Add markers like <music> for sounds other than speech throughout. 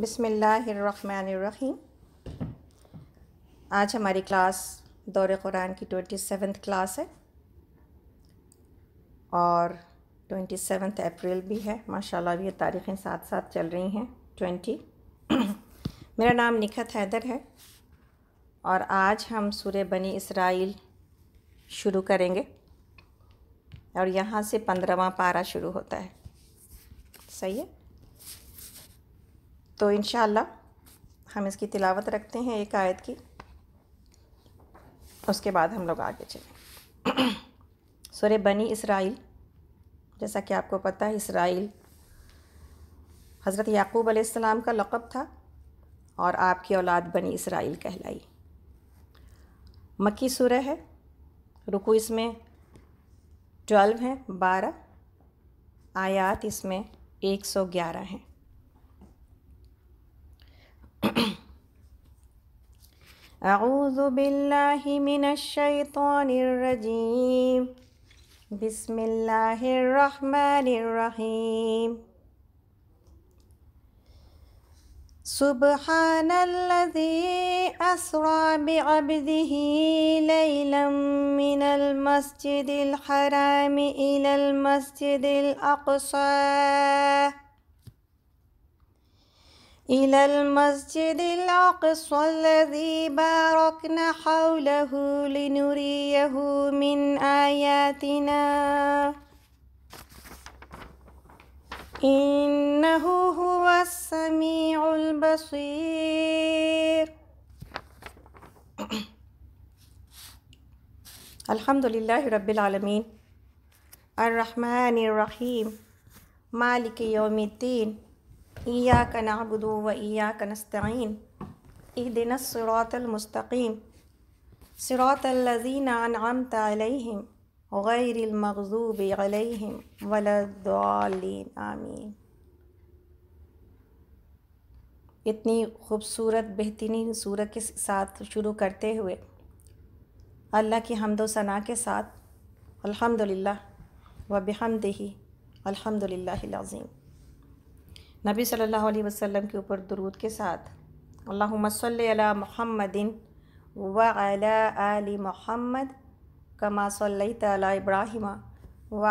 बिसमीम आज हमारी क्लास दौर कुरान की ट्वेंटी सेवन्थ क्लास है और ट्वेंटी सेवन्थ अप्रैल भी है माशाल्लाह ये तारीखें साथ साथ चल रही हैं ट्वेंटी <clears throat> मेरा नाम निखत हैदर है और आज हम सूर्य बनी इसराइल शुरू करेंगे और यहाँ से पंद्रवा पारा शुरू होता है सही है तो इन हम इसकी तिलावत रखते हैं एक आयत की उसके बाद हम लोग आगे चले <clears throat> सुर बनी इसराइल जैसा कि आपको पता है इसराइल हज़रत याकूब आसमाम का लक़ब था और आपकी औलाद बनी इसराइल कहलाई मक्की सूरह है रुकू इसमें ट्वेल्व हैं बारह आयात इसमें एक सौ ग्यारह हैं أعوذ بالله من الشيطان الرجيم بسم الله الرحمن الرحيم سبحان الذي أسرى بعبده ليلا من المسجد الحرام إلى المسجد الأقصى إلى المسجد الأقصى الذي باركنا حوله لنريه من آياتنا إنه هو السميع البصير <clears throat> الحمد لله رب العالمين الرحمن الرحيم مالك يوم الدين ईया का नाबुदो व ईया का नस्तीन ई दिन सरातमस्तकीम सरातल्लिन नामतम गैरमजूब अलहम वलद्दालीन आमीन इतनी खूबसूरत बेहतरीन सूरत के साथ शुरू करते हुए अल्लाह की हमदोसना के साथ अल्हम्दुलिल्लाह व बेहमदही अल्हम्दुलिल्लाह नबी सल्लल्लाहु अलैहि वसल्लम के ऊपर दरूद के साथ अल्लाहुम्मा महमदिन व आल महमद कमा सल्ला इब्राहिम व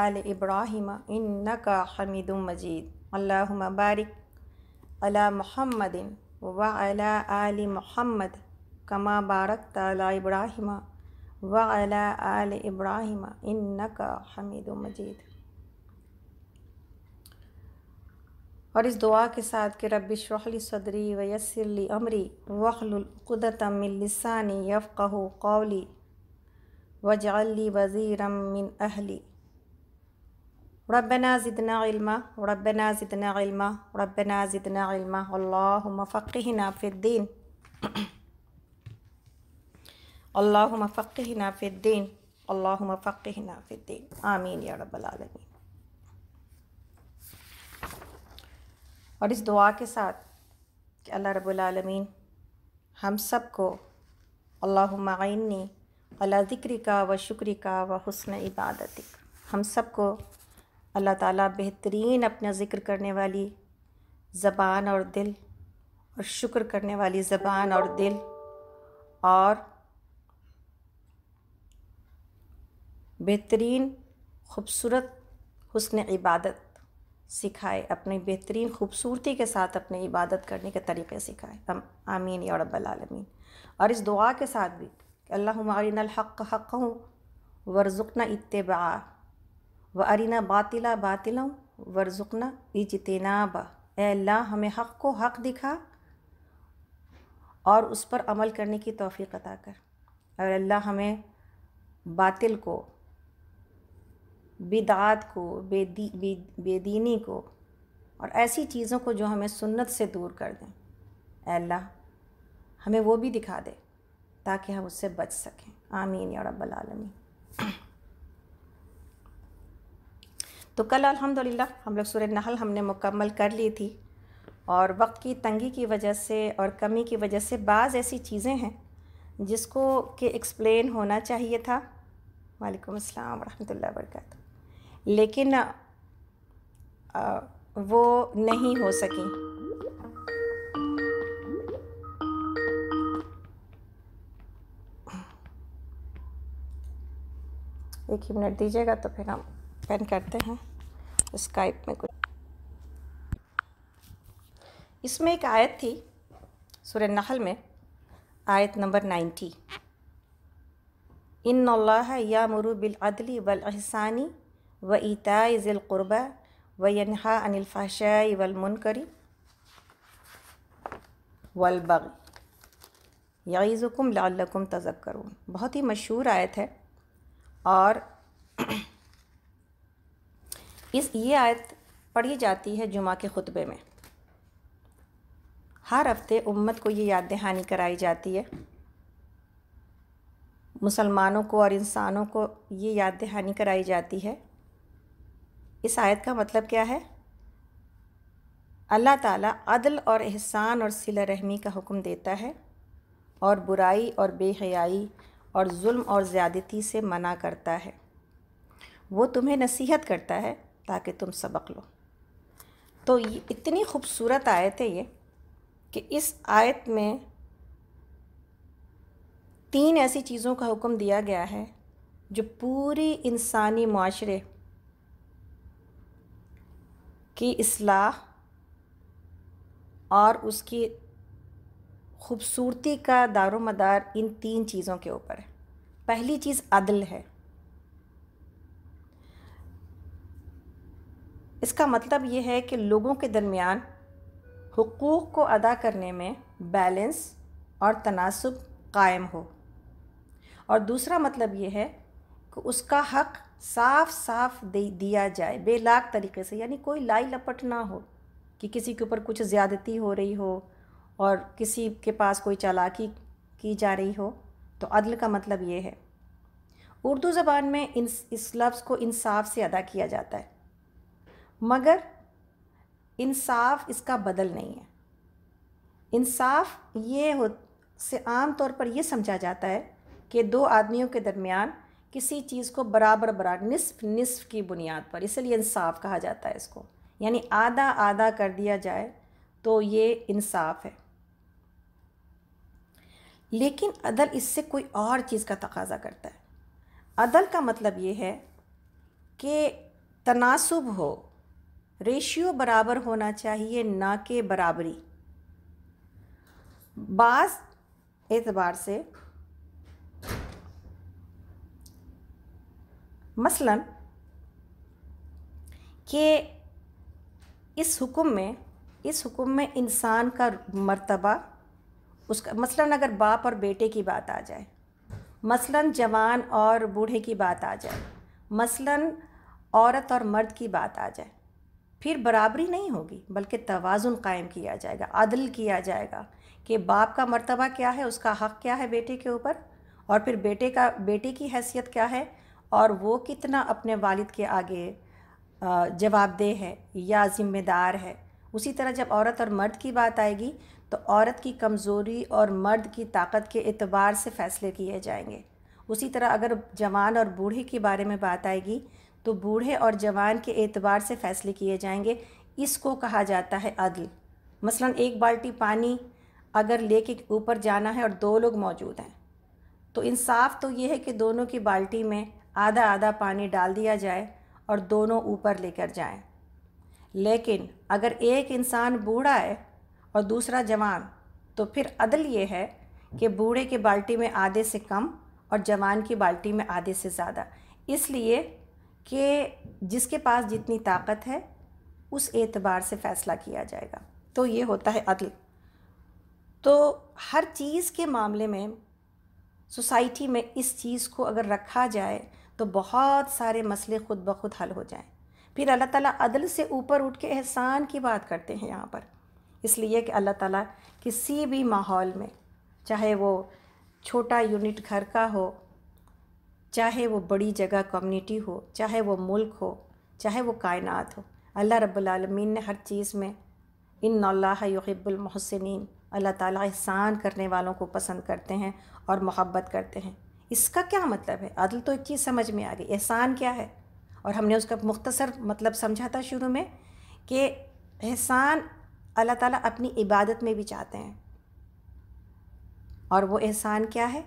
आल इब्राहिम इन का हमीद मजीद अल्लाहुम्मा बारिक अला महमदिन व आल महमद कमा बारक तला इब्राहिम व आल इब्राहिम इन का हमीद मजीद اور اس دعا کے ساتھ کہ और इस दुआ के साथ لی امری शरहली सदरी من لسانی वखलुलक़दतमिलसानी قولی कौली لی وزیرا من अहली ربنا زدنا علما ربنا زدنا علما ربنا زدنا علما اللهم فقهنا في الدين اللهم فقهنا في الدين اللهم فقهنا في الدين آمين يا رب العالمين और इस दुआ के साथ कि अल्लाह रबालमीन हम सब को अल्लानी अला ज़िक्र का व शिक्र का व हसन इबादत हम सब को अल्लाह ताला बेहतरीन अपना ज़िक्र करने वाली ज़बान और दिल और शुक्र करने वाली ज़बान और दिल और बेहतरीन खूबसूरत हसन इबादत सिखाए अपनी बेहतरीन खूबसूरती के साथ अपने इबादत करने के तरीके सिखाए आमीन या रबालमीन और इस दुआ के साथ भी अल्लाह हक हक़ वरजुकना इतबा व अरिना बातिला बातिला वरजुकना इजतनाब एल्ला हमें हक़ को हक़ दिखा और उस पर अमल करने की तोफ़ी अदा कर और अल्लाह हमें बातिल को बिदात को बेदी बेदीनी को और ऐसी चीज़ों को जो हमें सुन्नत से दूर कर दें अल्लाह हमें वो भी दिखा दे ताकि हम उससे बच सकें आमीन या रब्बल आलमीन तो कल अल्हम्दुलिल्लाह हम लोग सूर्य नहल हमने मुकम्मल कर ली थी और वक्त की तंगी की वजह से और कमी की वजह से बाज़ ऐसी चीज़ें हैं जिसको के एक्सप्लेन होना चाहिए था वालेकुम अस्सलाम वरहमतुल्लाह वरकत लेकिन वो नहीं हो सकी एक ही मिनट दीजिएगा तो फिर हम पेन करते हैं स्काइप में कुछ इसमें एक आयत थी सूर्य नहल में आयत नंबर नाइन्टी इन या मुरु बिल अदली बल अहसानी व ईता ज़िलक़ुरबा व यनहा अनिलफ़ाशा वलमनकरी वलबग यज़ुकुम लाकुम तजक्र बहुत ही मशहूर आयत है और <clears throat> इस ये आयत पढ़ी जाती है जुमा के ख़ुतबे में हर हफ्ते उम्मत को ये याद दहानी कराई जाती है मुसलमानों को और इंसानों को ये याद दहानी कराई जाती है इस आयत का मतलब क्या है अल्लाह ताला अदल और एहसान और सिला रहमी का हुक्म देता है और बुराई और बेहयाई और जुल्म और ज़्यादती से मना करता है वो तुम्हें नसीहत करता है ताकि तुम सबक लो तो ये इतनी खूबसूरत आयत है ये कि इस आयत में तीन ऐसी चीज़ों का हुक्म दिया गया है जो पूरी इंसानी माशरे की असलाह और उसकी खूबसूरती का दारोमदार इन तीन चीज़ों के ऊपर है पहली चीज़ अदल है इसका मतलब ये है कि लोगों के दरमियान हकूक़ को अदा करने में बैलेंस और तनासब कायम हो और दूसरा मतलब ये है कि उसका हक़ साफ साफ दे दिया जाए बेलाक तरीके से यानी कोई लाई लपट ना हो कि किसी के ऊपर कुछ ज़्यादती हो रही हो और किसी के पास कोई चालाकी की जा रही हो तो अदल का मतलब ये है उर्दू ज़बान में इन इस लफ्ज़ को इंसाफ से अदा किया जाता है मगर इंसाफ इसका बदल नहीं है इंसाफ ये हो से आम तौर पर यह समझा जाता है कि दो आदमियों के दरमियान किसी चीज़ को बराबर बराबर निसफ निसफ की बुनियाद पर इसलिए इंसाफ कहा जाता है इसको यानी आधा आधा कर दिया जाए तो ये इंसाफ है लेकिन अदल इससे कोई और चीज़ का तकाजा करता है अदल का मतलब ये है कि तनासब हो रेशियो बराबर होना चाहिए ना के बराबरी बाज़ एतबार से मसलन कि इस हुक्म में इस हुक्म में इंसान का मर्तबा उसका मसलन अगर बाप और बेटे की बात आ जाए मसलन जवान और बूढ़े की बात आ जाए मसलन औरत और मर्द की बात आ जाए फिर बराबरी नहीं होगी बल्कि तवाज़ुन कायम किया जाएगा अदल किया जाएगा कि बाप का मर्तबा क्या है उसका हक़ क्या है बेटे के ऊपर और फिर बेटे का बेटे की हैसियत क्या है और वो कितना अपने वालिद के आगे जवाबदेह है या ज़िम्मेदार है उसी तरह जब औरत और मर्द की बात आएगी तो औरत की कमज़ोरी और मर्द की ताकत के एतबार से फ़ैसले किए जाएंगे उसी तरह अगर जवान और बूढ़े के बारे में बात आएगी तो बूढ़े और जवान के एतबार से फ़ैसले किए जाएंगे इसको कहा जाता है अदल मसलन एक बाल्टी पानी अगर ले के ऊपर जाना है और दो लोग मौजूद हैं तो इंसाफ तो ये है कि दोनों की बाल्टी में आधा आधा पानी डाल दिया जाए और दोनों ऊपर लेकर जाएं। लेकिन अगर एक इंसान बूढ़ा है और दूसरा जवान तो फिर अदल ये है कि बूढ़े की बाल्टी में आधे से कम और जवान की बाल्टी में आधे से ज़्यादा इसलिए कि जिसके पास जितनी ताकत है उस एतबार से फ़ैसला किया जाएगा तो ये होता है अदल तो हर चीज़ के मामले में सोसाइटी में इस चीज़ को अगर रखा जाए तो बहुत सारे मसले खुद ब खुद हल हो जाएं फिर अल्लाह ताला अदल से ऊपर उठ के एहसान की बात करते हैं यहाँ पर इसलिए कि अल्लाह ताला किसी भी माहौल में चाहे वो छोटा यूनिट घर का हो चाहे वो बड़ी जगह कम्युनिटी हो चाहे वो मुल्क हो चाहे वो कायनात हो अल्लाह रब्लमीन ने हर चीज़ में इन युहिब्बुलमहसिन अल्लाह ताला एहसान करने वालों को पसंद करते हैं और मोहब्बत करते हैं इसका क्या मतलब है अदल तो एक चीज़ समझ में आ गई एहसान क्या है और हमने उसका मुख्तसर मतलब समझा था शुरू में कि एहसान अल्लाह ताला अपनी इबादत में भी चाहते हैं और वो एहसान क्या है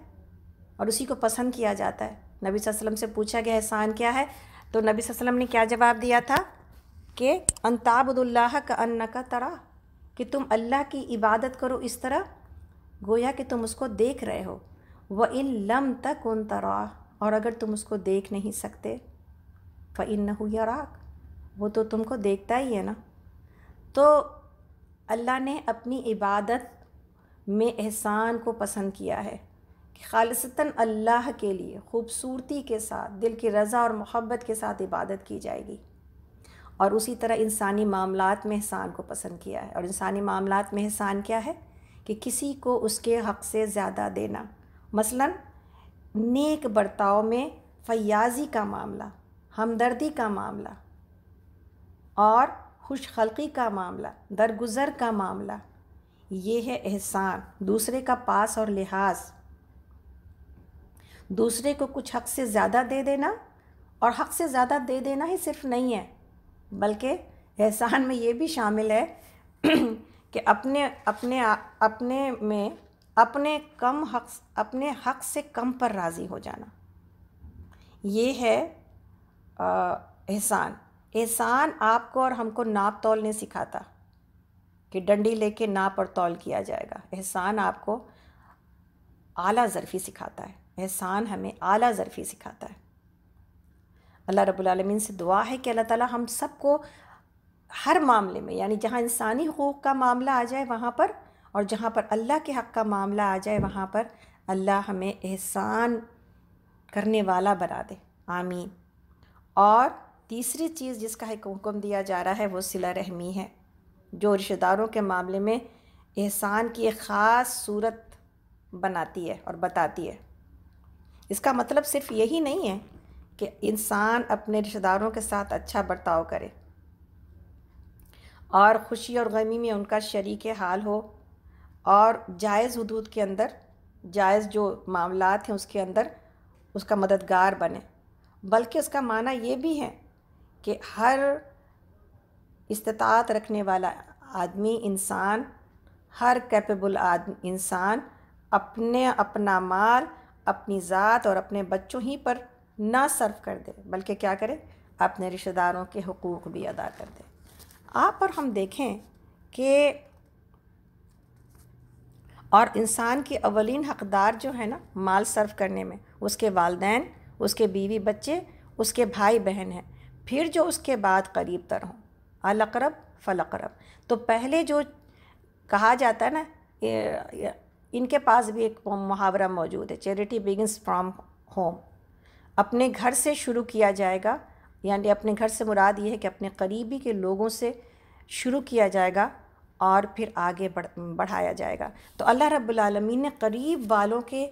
और उसी को पसंद किया जाता है नबी वसल्लम से पूछा गया एहसान क्या है तो नबी वसल्लम ने क्या जवाब दिया था कि अंताबुल्लाह का अन्न का तरा कि तुम अल्लाह की इबादत करो इस तरह गोया कि तुम उसको देख रहे हो व इन लम तक उन तरा और अगर तुम उसको देख नहीं सकते व इन न यराक वो तो तुमको देखता ही है ना तो अल्लाह ने अपनी इबादत में एहसान को पसंद किया है कि खालसता अल्लाह के लिए खूबसूरती के साथ दिल की रज़ा और मोहब्बत के साथ इबादत की जाएगी और उसी तरह इंसानी मामला में एहसान को पसंद किया है और इंसानी मामलों में एहसान क्या है कि किसी को उसके हक़ से ज़्यादा देना मसलन नेक बर्ताव में फयाजी का मामला हमदर्दी का मामला और खुश खलकी का मामला दरगुजर का मामला ये है एहसान दूसरे का पास और लिहाज दूसरे को कुछ हक से ज़्यादा दे देना और हक से ज़्यादा दे देना ही सिर्फ नहीं है बल्कि एहसान में ये भी शामिल है <clears throat> कि अपने अपने अपने में अपने कम हक अपने हक से कम पर राज़ी हो जाना ये है एहसान एहसान आपको और हमको नाप तोल ने सिखाता कि डंडी लेके नाप और तौल किया जाएगा एहसान आपको आला ज़रफ़ी सिखाता है एहसान हमें आला ज़रफ़ी सिखाता है अल्लाह रब्लमिन से दुआ है कि अल्लाह ताला हम सबको हर मामले में यानी जहाँ इंसानी हकूक़ का मामला आ जाए वहाँ पर और जहाँ पर अल्लाह के हक़ का मामला आ जाए वहाँ पर अल्लाह हमें एहसान करने वाला बना दे आमीन और तीसरी चीज़ जिसका हुक्म दिया जा रहा है वो सिला रहमी है जो रिश्तेदारों के मामले में एहसान की एक ख़ास सूरत बनाती है और बताती है इसका मतलब सिर्फ यही नहीं है कि इंसान अपने रिश्तेदारों के साथ अच्छा बर्ताव करे और ख़ुशी और गमी में उनका शरीक हाल हो और जायज़ हदूद के अंदर जायज़ जो मामला हैं उसके अंदर उसका मददगार बने बल्कि उसका माना ये भी है कि हर इस्तात रखने वाला आदमी इंसान हर कैपेबल आदमी इंसान अपने अपना माल अपनी ज़ात और अपने बच्चों ही पर ना सर्व कर दे बल्कि क्या करे अपने रिश्तेदारों के हकूक़ भी अदा कर दे आप और हम देखें कि और इंसान के अवलिन हकदार जो है ना माल सर्व करने में उसके वालदेन उसके बीवी बच्चे उसके भाई बहन हैं फिर जो उसके बाद करीब तर हों अलकरब फलकरब तो पहले जो कहा जाता है ना इनके पास भी एक मुहावरा मौजूद है चैरिटी बिगिनस फ्रॉम होम अपने घर से शुरू किया जाएगा यानी अपने घर से मुराद ये है कि अपने करीबी के लोगों से शुरू किया जाएगा और फिर आगे बढ़ बढ़ाया जाएगा तो अल्लाह रब्लमीन ने करीब वालों के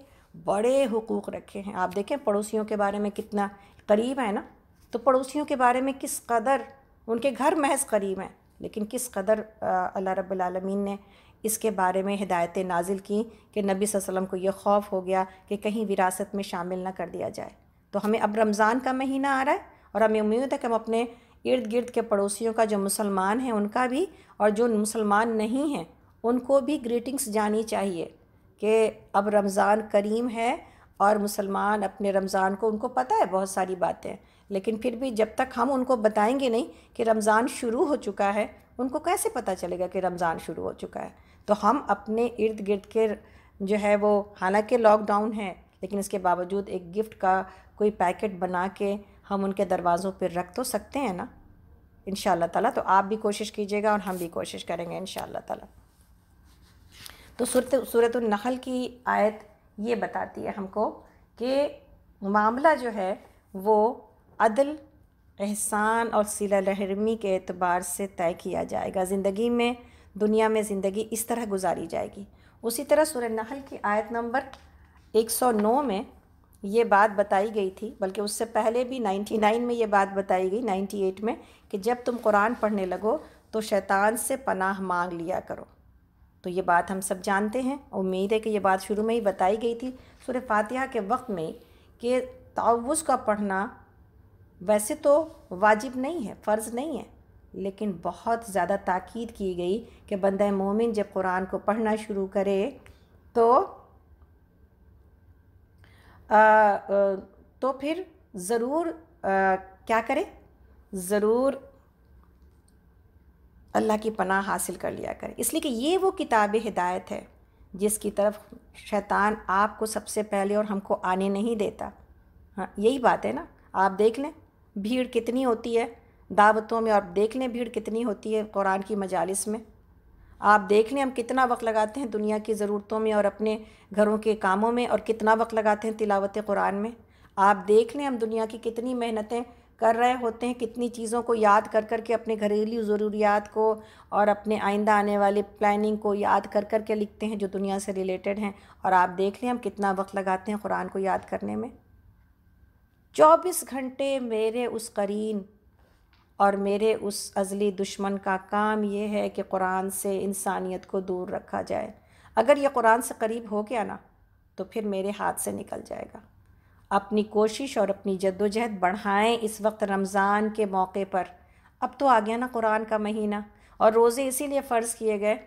बड़े हकूक़ रखे हैं आप देखें पड़ोसियों के बारे में कितना करीब है ना तो पड़ोसियों के बारे में किस कदर उनके घर महज करीब हैं लेकिन किस कदर अल्लाह रब्लमीन ने इसके बारे में हिदायतें नाजिल की कि नबी वसम को ये खौफ हो गया कि कहीं विरासत में शामिल ना कर दिया जाए तो हमें अब रमज़ान का महीना आ रहा है और हमें उम्मीद है कि हम अपने इर्द गिर्द के पड़ोसियों का जो मुसलमान हैं उनका भी और जो मुसलमान नहीं हैं उनको भी ग्रीटिंग्स जानी चाहिए कि अब रमज़ान करीम है और मुसलमान अपने रमज़ान को उनको पता है बहुत सारी बातें लेकिन फिर भी जब तक हम उनको बताएंगे नहीं कि रमज़ान शुरू हो चुका है उनको कैसे पता चलेगा कि रमज़ान शुरू हो चुका है तो हम अपने इर्द गिर्द के जो है वो हालांकि लॉकडाउन है लेकिन इसके बावजूद एक गिफ्ट का कोई पैकेट बना के हम उनके दरवाज़ों पर रख तो सकते हैं ना इन ताला तो आप भी कोशिश कीजिएगा और हम भी कोशिश करेंगे इन ताला तो सूरत सूरत नहल की आयत ये बताती है हमको कि मामला जो है वो अदल एहसान और सिला लहरमी के अतबार से तय किया जाएगा ज़िंदगी में दुनिया में ज़िंदगी इस तरह गुजारी जाएगी उसी तरह सूर नहल की आयत नंबर 109 में ये बात बताई गई थी बल्कि उससे पहले भी 99 में ये बात बताई गई 98 में कि जब तुम कुरान पढ़ने लगो तो शैतान से पनाह मांग लिया करो तो ये बात हम सब जानते हैं उम्मीद है कि ये बात शुरू में ही बताई गई थी सूर्य फातिहा के वक्त में कि ताउज़ का पढ़ना वैसे तो वाजिब नहीं है फ़र्ज़ नहीं है लेकिन बहुत ज़्यादा ताक़ीद की गई कि बंद मोमिन जब कुरान को पढ़ना शुरू करे तो तो फिर ज़रूर क्या करें ज़रूर अल्लाह की पनाह हासिल कर लिया करें इसलिए कि ये वो किताब हिदायत है जिसकी तरफ शैतान आपको सबसे पहले और हमको आने नहीं देता हाँ यही बात है ना आप देख लें भीड़ कितनी होती है दावतों में और देख लें भीड़ कितनी होती है कुरान की मजालस में आप देख लें हम कितना वक्त लगाते हैं दुनिया की ज़रूरतों में और अपने घरों के कामों में और कितना वक्त लगाते हैं तिलावत कुरान में आप देख लें हम दुनिया की कितनी मेहनतें कर रहे होते हैं कितनी चीज़ों को याद कर कर के अपने घरेलू ज़रूरियात को और अपने आइंदा आने वाले प्लानिंग को याद कर कर के लिखते हैं जो दुनिया से रिलेटेड हैं और आप देख लें हम कितना वक्त लगाते हैं कुरान को याद करने में चौबीस घंटे मेरे उस करीन और मेरे उस अजली दुश्मन का काम ये है कि कुरान से इंसानियत को दूर रखा जाए अगर ये कुरान से करीब हो गया ना तो फिर मेरे हाथ से निकल जाएगा अपनी कोशिश और अपनी जद्दोजहद बढ़ाएं इस वक्त रमज़ान के मौके पर अब तो आ गया ना कुरान का महीना और रोज़े इसीलिए फ़र्ज़ किए गए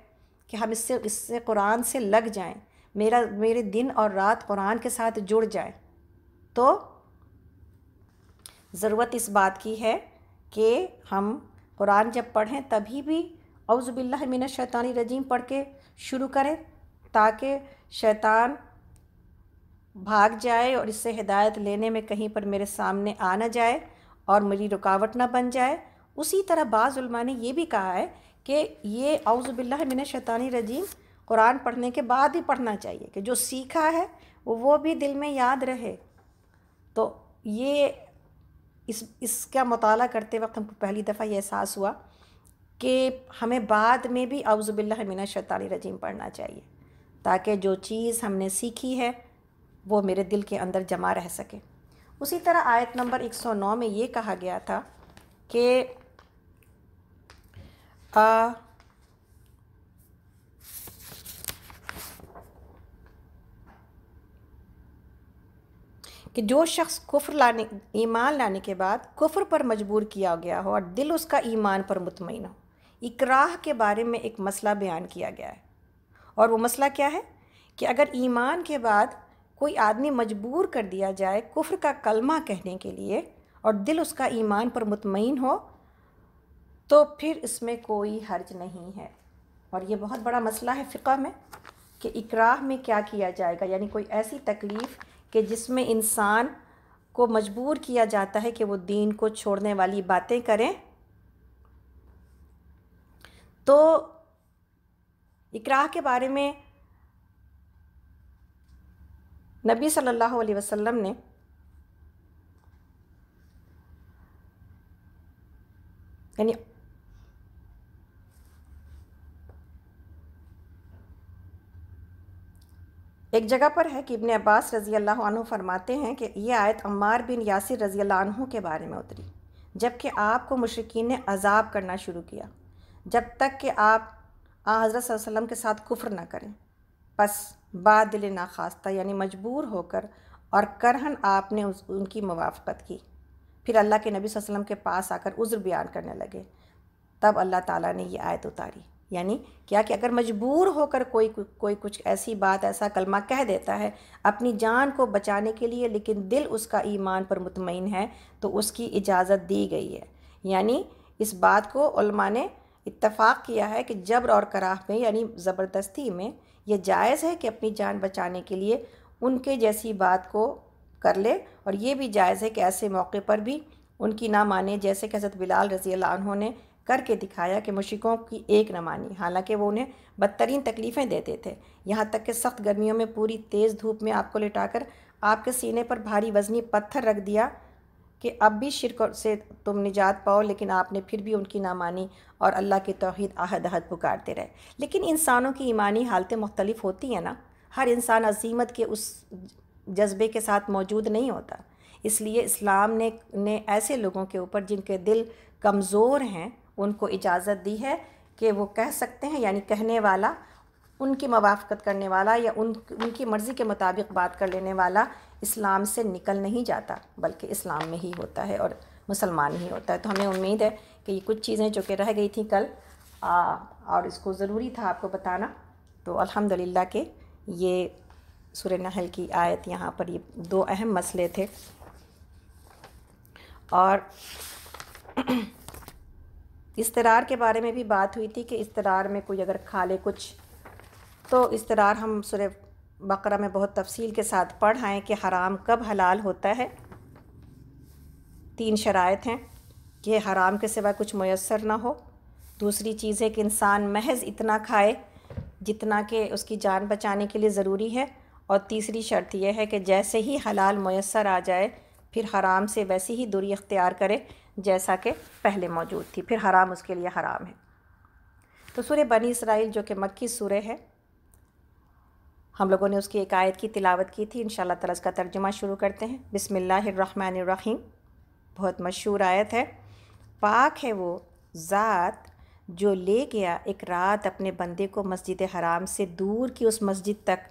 कि हम इससे इससे कुरान से लग जाएं मेरा मेरे दिन और रात कुरान के साथ जुड़ जाए तो ज़रूरत इस बात की है कि हम कुरान जब पढ़ें तभी भी अवज़बिल्ला मिन शैतानी रजीम पढ़ के शुरू करें ताकि शैतान भाग जाए और इससे हिदायत लेने में कहीं पर मेरे सामने आ ना जाए और मेरी रुकावट ना बन जाए उसी तरह बाज़ुलमा ने यह भी कहा है कि ये अवज़बिल्ला मिन शैतानी रजीम कुरान पढ़ने के बाद ही पढ़ना चाहिए कि जो सीखा है वो भी दिल में याद रहे तो ये इस इसका मताल करते वक्त हमको पहली दफ़ा यह एहसास हुआ कि हमें बाद में भी आउज़बिल्ला मिना शैतानी रजीम पढ़ना चाहिए ताकि जो चीज़ हमने सीखी है वो मेरे दिल के अंदर जमा रह सके उसी तरह आयत नंबर 109 में ये कहा गया था कि कि जो शख्स कुफर लाने ईमान लाने के बाद कुफर पर मजबूर किया गया हो और दिल उसका ईमान पर मुतमिन हो इकराह के बारे में एक मसला बयान किया गया है और वो मसला क्या है कि अगर ईमान के बाद कोई आदमी मजबूर कर दिया जाए कुफ़र का कलमा कहने के लिए और दिल उसका ईमान पर मुतमिन हो तो फिर इसमें कोई हर्ज नहीं है और ये बहुत बड़ा मसला है फ़िका में कि इकराह में क्या किया जाएगा यानी कोई ऐसी तकलीफ़ कि जिसमें इंसान को मजबूर किया जाता है कि वो दीन को छोड़ने वाली बातें करें तो इकराह के बारे में नबी सल्लल्लाहु अलैहि वसल्लम ने यानी एक जगह पर है कि इबन अब्बास रज़ी अल्लाह अनु फरमाते हैं कि यह आयत अम्मार बिन यासिर रज़ी अल्लाह के बारे में उतरी जबकि आपको मशरकिन ने अजाब करना शुरू किया जब तक कि आप आ हज़रत वसम के साथ कुफ्र ना करें बस बाद दिल नाखास्ता यानी मजबूर होकर और करहन आपने उस उनकी मुवाफ़त की फिर अल्लाह के नबी वसल्लम के पास आकर उज़्र बयान करने लगे तब अल्लाह ताला ने यह आयत उतारी यानी क्या कि अगर मजबूर होकर कोई कोई कुछ ऐसी बात ऐसा कलमा कह देता है अपनी जान को बचाने के लिए लेकिन दिल उसका ईमान पर मुतमिन है तो उसकी इजाज़त दी गई है यानी इस बात को ने इतफाक़ किया है कि जबर और कराह में यानी ज़बरदस्ती में यह जायज़ है कि अपनी जान बचाने के लिए उनके जैसी बात को कर ले और ये भी जायज़ है कि ऐसे मौके पर भी उनकी ना माने जैसे कि हज़रत बिलाल रज़ी ने करके दिखाया कि मुशिकों की एक न मानी हालांकि वो उन्हें बदतरीन तकलीफ़ें देते थे यहाँ तक कि सख्त गर्मियों में पूरी तेज़ धूप में आपको लिटाकर आपके सीने पर भारी वजनी पत्थर रख दिया कि अब भी शिरक से तुम निजात पाओ लेकिन आपने फिर भी उनकी नामानी और अल्लाह की तोहद आहद आहद पुकारते रहे लेकिन इंसानों की ईमानी हालतें मुख्तलिफ होती हैं ना हर इंसान अजीमत के उस जज्बे के साथ मौजूद नहीं होता इसलिए इस्लाम ने ने ऐसे लोगों के ऊपर जिनके दिल कमज़ोर हैं उनको इजाज़त दी है कि वो कह सकते हैं यानी कहने वाला उनकी मवाफ़त करने वाला या उन उनकी मर्ज़ी के मुताबिक बात कर लेने वाला इस्लाम से निकल नहीं जाता बल्कि इस्लाम में ही होता है और मुसलमान ही होता है तो हमें उम्मीद है कि ये कुछ चीज़ें जो कि रह गई थी कल आ, और इसको ज़रूरी था आपको बताना तो अल्हम्दुलिल्लाह के ये सुर नहल की आयत यहाँ पर ये दो अहम मसले थे और <clears throat> इसतरार के बारे में भी बात हुई थी कि इसतरार में कोई अगर खा ले कुछ तो इसतरार हम सुर बकरा में बहुत तफसील के साथ पढ़ आएँ कि हराम कब हलाल होता है तीन शरात हैं कि हराम के सिवा कुछ मैसर ना हो दूसरी चीज़ है कि इंसान महज इतना खाए जितना कि उसकी जान बचाने के लिए ज़रूरी है और तीसरी शर्त यह है कि जैसे ही हलाल मैसर आ जाए फिर हराम से वैसे ही दूरी अख्तियार करे जैसा कि पहले मौजूद थी फिर हराम उसके लिए हराम है तो सूर्य बनी इसराइल जो कि मक्की सूर्य है हम लोगों ने उसकी एक आयत की तिलावत की थी इन ताला का तर्जुमा शुरू करते हैं बिसमीम बहुत मशहूर आयत है पाक है वो ज़ात जो ले गया एक रात अपने बंदे को मस्जिद हराम से दूर की उस मस्जिद तक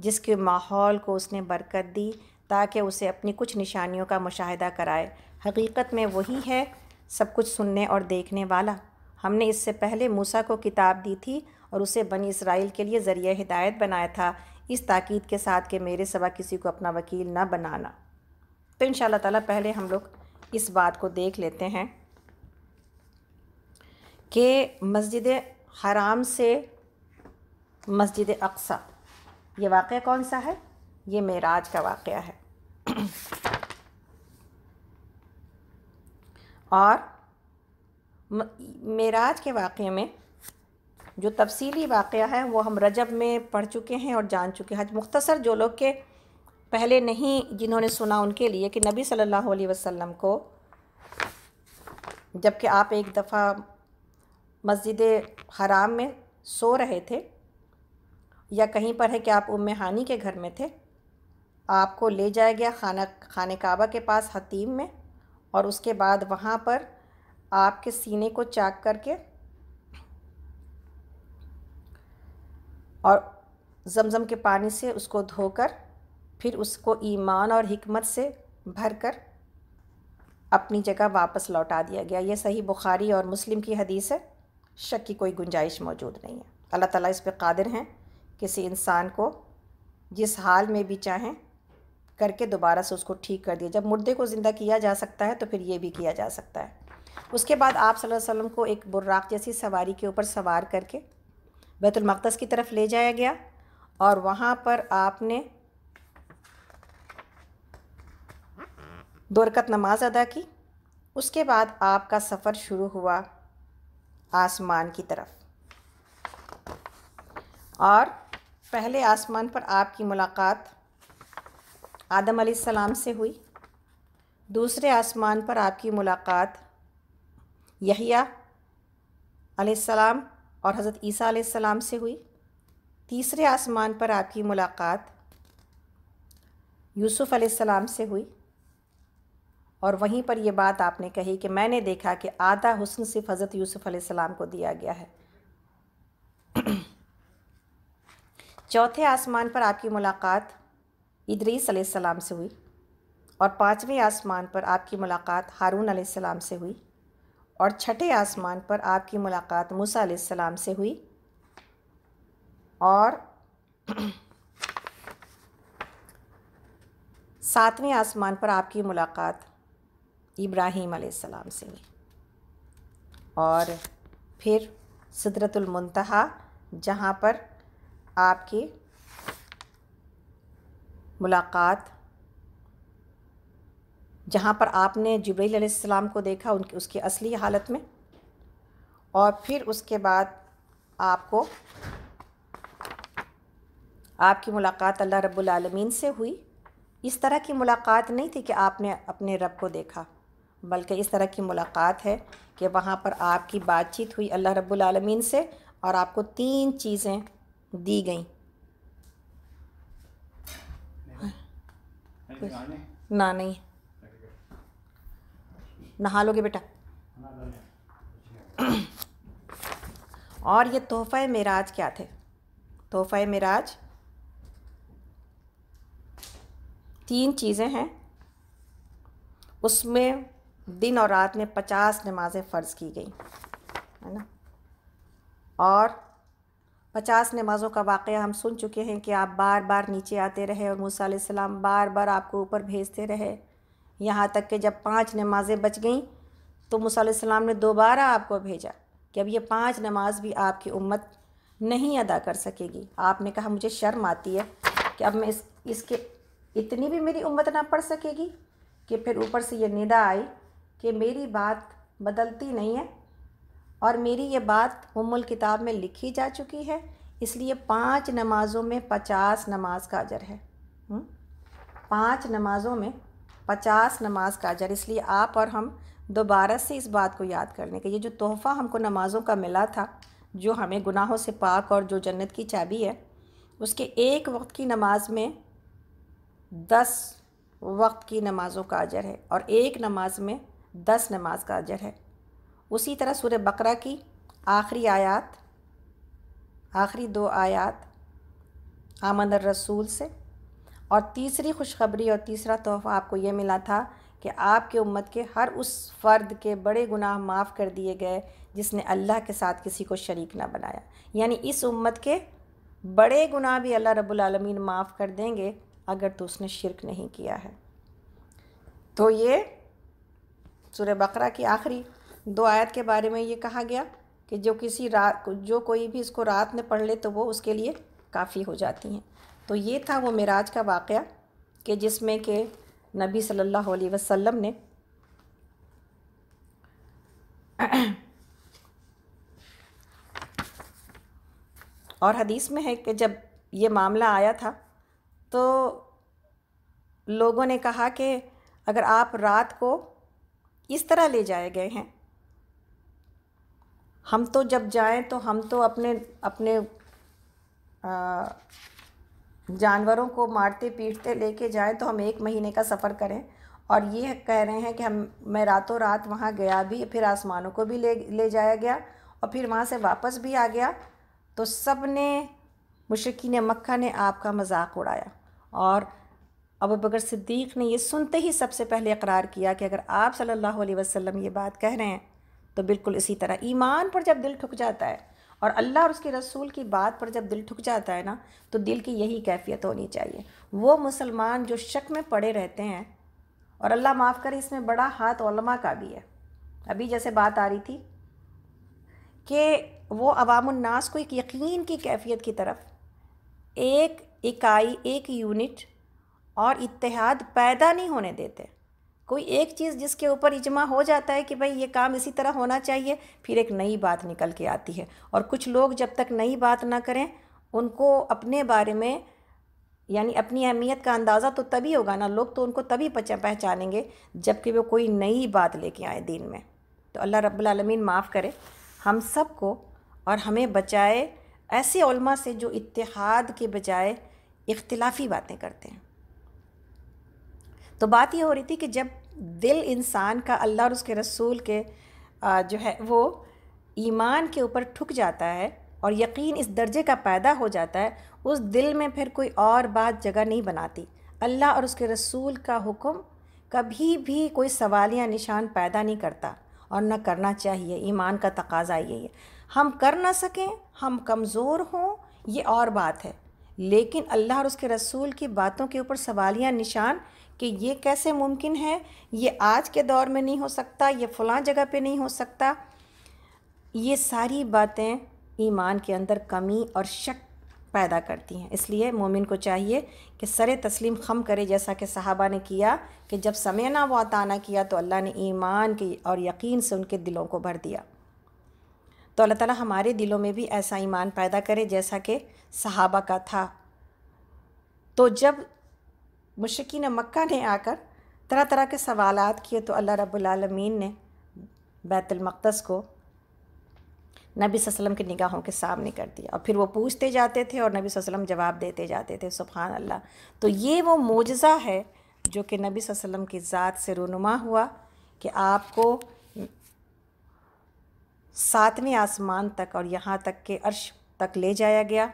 जिसके माहौल को उसने बरकत दी ताकि उसे अपनी कुछ निशानियों का मुशाह कराए हकीकत में वही है सब कुछ सुनने और देखने वाला हमने इससे पहले मूसा को किताब दी थी और उसे बनी इसराइल के लिए ज़रिए हिदायत बनाया था इस ताकीद के साथ कि मेरे सवा किसी को अपना वकील ना बनाना तो इन ताला पहले हम लोग इस बात को देख लेते हैं कि मस्जिद हराम से मस्जिद अक्सा ये वाक़ कौन सा है ये मेराज का वाक़ है और मेराज के वाक़े में जो तफसीली वाक़ है वो हम रजब में पढ़ चुके हैं और जान चुके हैं मुख्तसर जो लोग के पहले नहीं जिन्होंने सुना उनके लिए कि नबी सल्लल्लाहु अलैहि वसल्लम को जबकि आप एक दफ़ा मस्जिद हराम में सो रहे थे या कहीं पर है कि आप उम हानी के घर में थे आपको ले जाया गया खाना खाने काबा के पास हतीम में और उसके बाद वहाँ पर आपके सीने को चाक करके और जमज़म के पानी से उसको धोकर फिर उसको ईमान और हिकमत से भर कर अपनी जगह वापस लौटा दिया गया ये सही बुखारी और मुस्लिम की हदीस है शक की कोई गुंजाइश मौजूद नहीं है अल्लाह ताला इस पे कादिर हैं किसी इंसान को जिस हाल में भी चाहें करके दोबारा से उसको ठीक कर दिया जब मुर्दे को ज़िंदा किया जा सकता है तो फिर ये भी किया जा सकता है उसके बाद आप सल्लल्लाहु अलैहि वसल्लम को एक बुर्राक जैसी सवारी के ऊपर सवार करके बैतुलमक़दस की तरफ ले जाया गया और वहाँ पर आपने दरकत नमाज अदा की उसके बाद आपका सफ़र शुरू हुआ आसमान की तरफ और पहले आसमान पर आपकी मुलाकात आदम सलाम से हुई दूसरे आसमान पर आपकी मुलाकात यहिया सलाम और हज़रत ईसा सलाम से हुई तीसरे आसमान पर आपकी मुलाकात यूसुफ़ सलाम से हुई और वहीं पर यह बात आपने कही कि मैंने देखा कि आधा हुसन सिर्फ हज़रत यूसुफ़ सलाम को दिया गया है <clears throat> चौथे आसमान पर आपकी मुलाकात इदरीस सलाम से हुई और पाँचवें आसमान पर आपकी मुलाकात हारून सलाम से हुई और छठे आसमान पर आपकी मुलाकात मूसा सलाम से हुई और सातवें आसमान पर आपकी मुलाकात इब्राहीम सलाम से हुई और फिर सिदरतुलमतहा जहाँ पर आपके मुलाकात जहाँ पर आपने जबरील अलैहिस्सलाम को देखा उनकी उसकी असली हालत में और फिर उसके बाद आपको आपकी मुलाकात अल्लाह रब्बुल से हुई इस तरह की मुलाकात नहीं थी कि आपने अपने रब को देखा बल्कि इस तरह की मुलाकात है कि वहाँ पर आपकी बातचीत हुई अल्लाह रब्बुल से और आपको तीन चीज़ें दी गईं ना नहीं नहा लोगे बेटा और ये तोहफ़ा मेराज क्या थे तोहफ़ा मेराज तीन चीज़ें हैं उसमें दिन और रात में पचास नमाज़ें फ़र्ज़ की गई है ना और पचास नमाज़ों का वाक़ हम सुन चुके हैं कि आप बार बार नीचे आते रहे और मूसा सलाम बार बार आपको ऊपर भेजते रहे यहाँ तक कि जब पाँच नमाज़ें बच गईं तो मूसा सलाम ने दोबारा आपको भेजा कि अब ये पाँच नमाज भी आपकी उम्मत नहीं अदा कर सकेगी आपने कहा मुझे शर्म आती है कि अब मैं इस इसके इतनी भी मेरी उम्मत ना पढ़ सकेगी कि फिर ऊपर से ये निदा आई कि मेरी बात बदलती नहीं है और मेरी ये बात उमुल किताब में लिखी जा चुकी है इसलिए पांच नमाज़ों में पचास नमाज का अजर है हम्म? पांच नमाज़ों में पचास नमाज का अजर इसलिए आप और हम दोबारा से इस बात को याद करने के ये जो तोहफ़ा हमको नमाज़ों का मिला था जो हमें गुनाहों से पाक और जो जन्नत की चाबी है उसके एक वक्त की नमाज में दस वक्त की नमाज़ों का अजर है और एक नमाज में दस नमाज का अजर है उसी तरह सूर्य बकरा की आखिरी आयात आखिरी दो आयात आमद रसूल से और तीसरी खुशखबरी और तीसरा तोहफ़ा आपको ये मिला था कि आपके उम्मत के हर उस फ़र्द के बड़े गुनाह माफ़ कर दिए गए जिसने अल्लाह के साथ किसी को शरीक ना बनाया यानी इस उम्मत के बड़े गुनाह भी अल्लाह रब्बुल आलमीन माफ़ कर देंगे अगर तो उसने शिरक नहीं किया है तो ये सूर्य बकरा की आखिरी दो आयत के बारे में ये कहा गया कि जो किसी रात जो कोई भी इसको रात में पढ़ ले तो वो उसके लिए काफ़ी हो जाती हैं तो ये था वो मराज का वाक़ कि जिसमें कि नबी सल्लल्लाहु अलैहि वसल्लम ने <clears throat> और हदीस में है कि जब ये मामला आया था तो लोगों ने कहा कि अगर आप रात को इस तरह ले जाए गए हैं हम तो जब जाएं तो हम तो अपने अपने आ, जानवरों को मारते पीटते लेके जाएं तो हम एक महीने का सफ़र करें और ये कह रहे हैं कि हम मैं रातों रात वहाँ गया भी फिर आसमानों को भी ले ले जाया गया और फिर वहाँ से वापस भी आ गया तो सब ने ने मक्का ने आपका मजाक उड़ाया और अबू बकर सिद्दीक़ ने ये सुनते ही सबसे पहले इकरार किया कि अगर आप सल्लल्लाहु अलैहि वसल्लम ये बात कह रहे हैं तो बिल्कुल इसी तरह ईमान पर जब दिल ठुक जाता है और अल्लाह और उसके रसूल की बात पर जब दिल ठुक जाता है ना तो दिल की यही कैफियत होनी चाहिए वो मुसलमान जो शक में पड़े रहते हैं और अल्लाह माफ़ करे इसमें बड़ा हाथ ओलमा का भी है अभी जैसे बात आ रही थी कि वो अवामनास को एक यकीन की कैफियत की तरफ एक इकाई एक यूनिट और इतिहाद पैदा नहीं होने देते कोई एक चीज़ जिसके ऊपर इजमा हो जाता है कि भाई ये काम इसी तरह होना चाहिए फिर एक नई बात निकल के आती है और कुछ लोग जब तक नई बात ना करें उनको अपने बारे में यानी अपनी अहमियत का अंदाज़ा तो तभी होगा ना लोग तो उनको तभी पहचानेंगे जबकि वो कोई नई बात लेके आए दिन में तो अल्लाह रब्लमीन माफ़ करे हम सब को और हमें बचाए ऐसे से जो इतिहाद के बजाय इख्तलाफ़ी बातें करते हैं तो बात यह हो रही थी कि जब दिल इंसान का अल्लाह और उसके रसूल के जो है वो ईमान के ऊपर ठुक जाता है और यकीन इस दर्जे का पैदा हो जाता है उस दिल में फिर कोई और बात जगह नहीं बनाती अल्लाह और उसके रसूल का हुक्म कभी भी कोई सवाल या निशान पैदा नहीं करता और न करना चाहिए ईमान का तकाजा यही है हम कर ना सकें हम कमज़ोर हों ये और बात है लेकिन अल्लाह और उसके रसूल की बातों के ऊपर सवालिया निशान कि ये कैसे मुमकिन है ये आज के दौर में नहीं हो सकता ये फ़लाँ जगह पे नहीं हो सकता ये सारी बातें ईमान के अंदर कमी और शक पैदा करती हैं इसलिए मोमिन को चाहिए कि सर तस्लीम खम करे जैसा कि सहाबा ने किया कि जब समय ना वाताना किया तो अल्लाह ने ईमान की और यकीन से उनके दिलों को भर दिया तो अल्लाह ताला हमारे दिलों में भी ऐसा ईमान पैदा करे जैसा कि सहाबा का था तो जब मशकिन मक्का ने आकर तरह तरह के सवाल किए तो अल्लाह रबालमीन ने बैतुलमक़दस को नबी वसलम की निगाहों के सामने कर दिया और फिर वो पूछते जाते थे और नबी वसम जवाब देते जाते थे सुबहान अल्लाह तो ये वो मोजज़ा है जो कि नबी वसम की ज़ात से रूनुमा हुआ कि आपको सातवें आसमान तक और यहाँ तक के अर्श तक ले जाया गया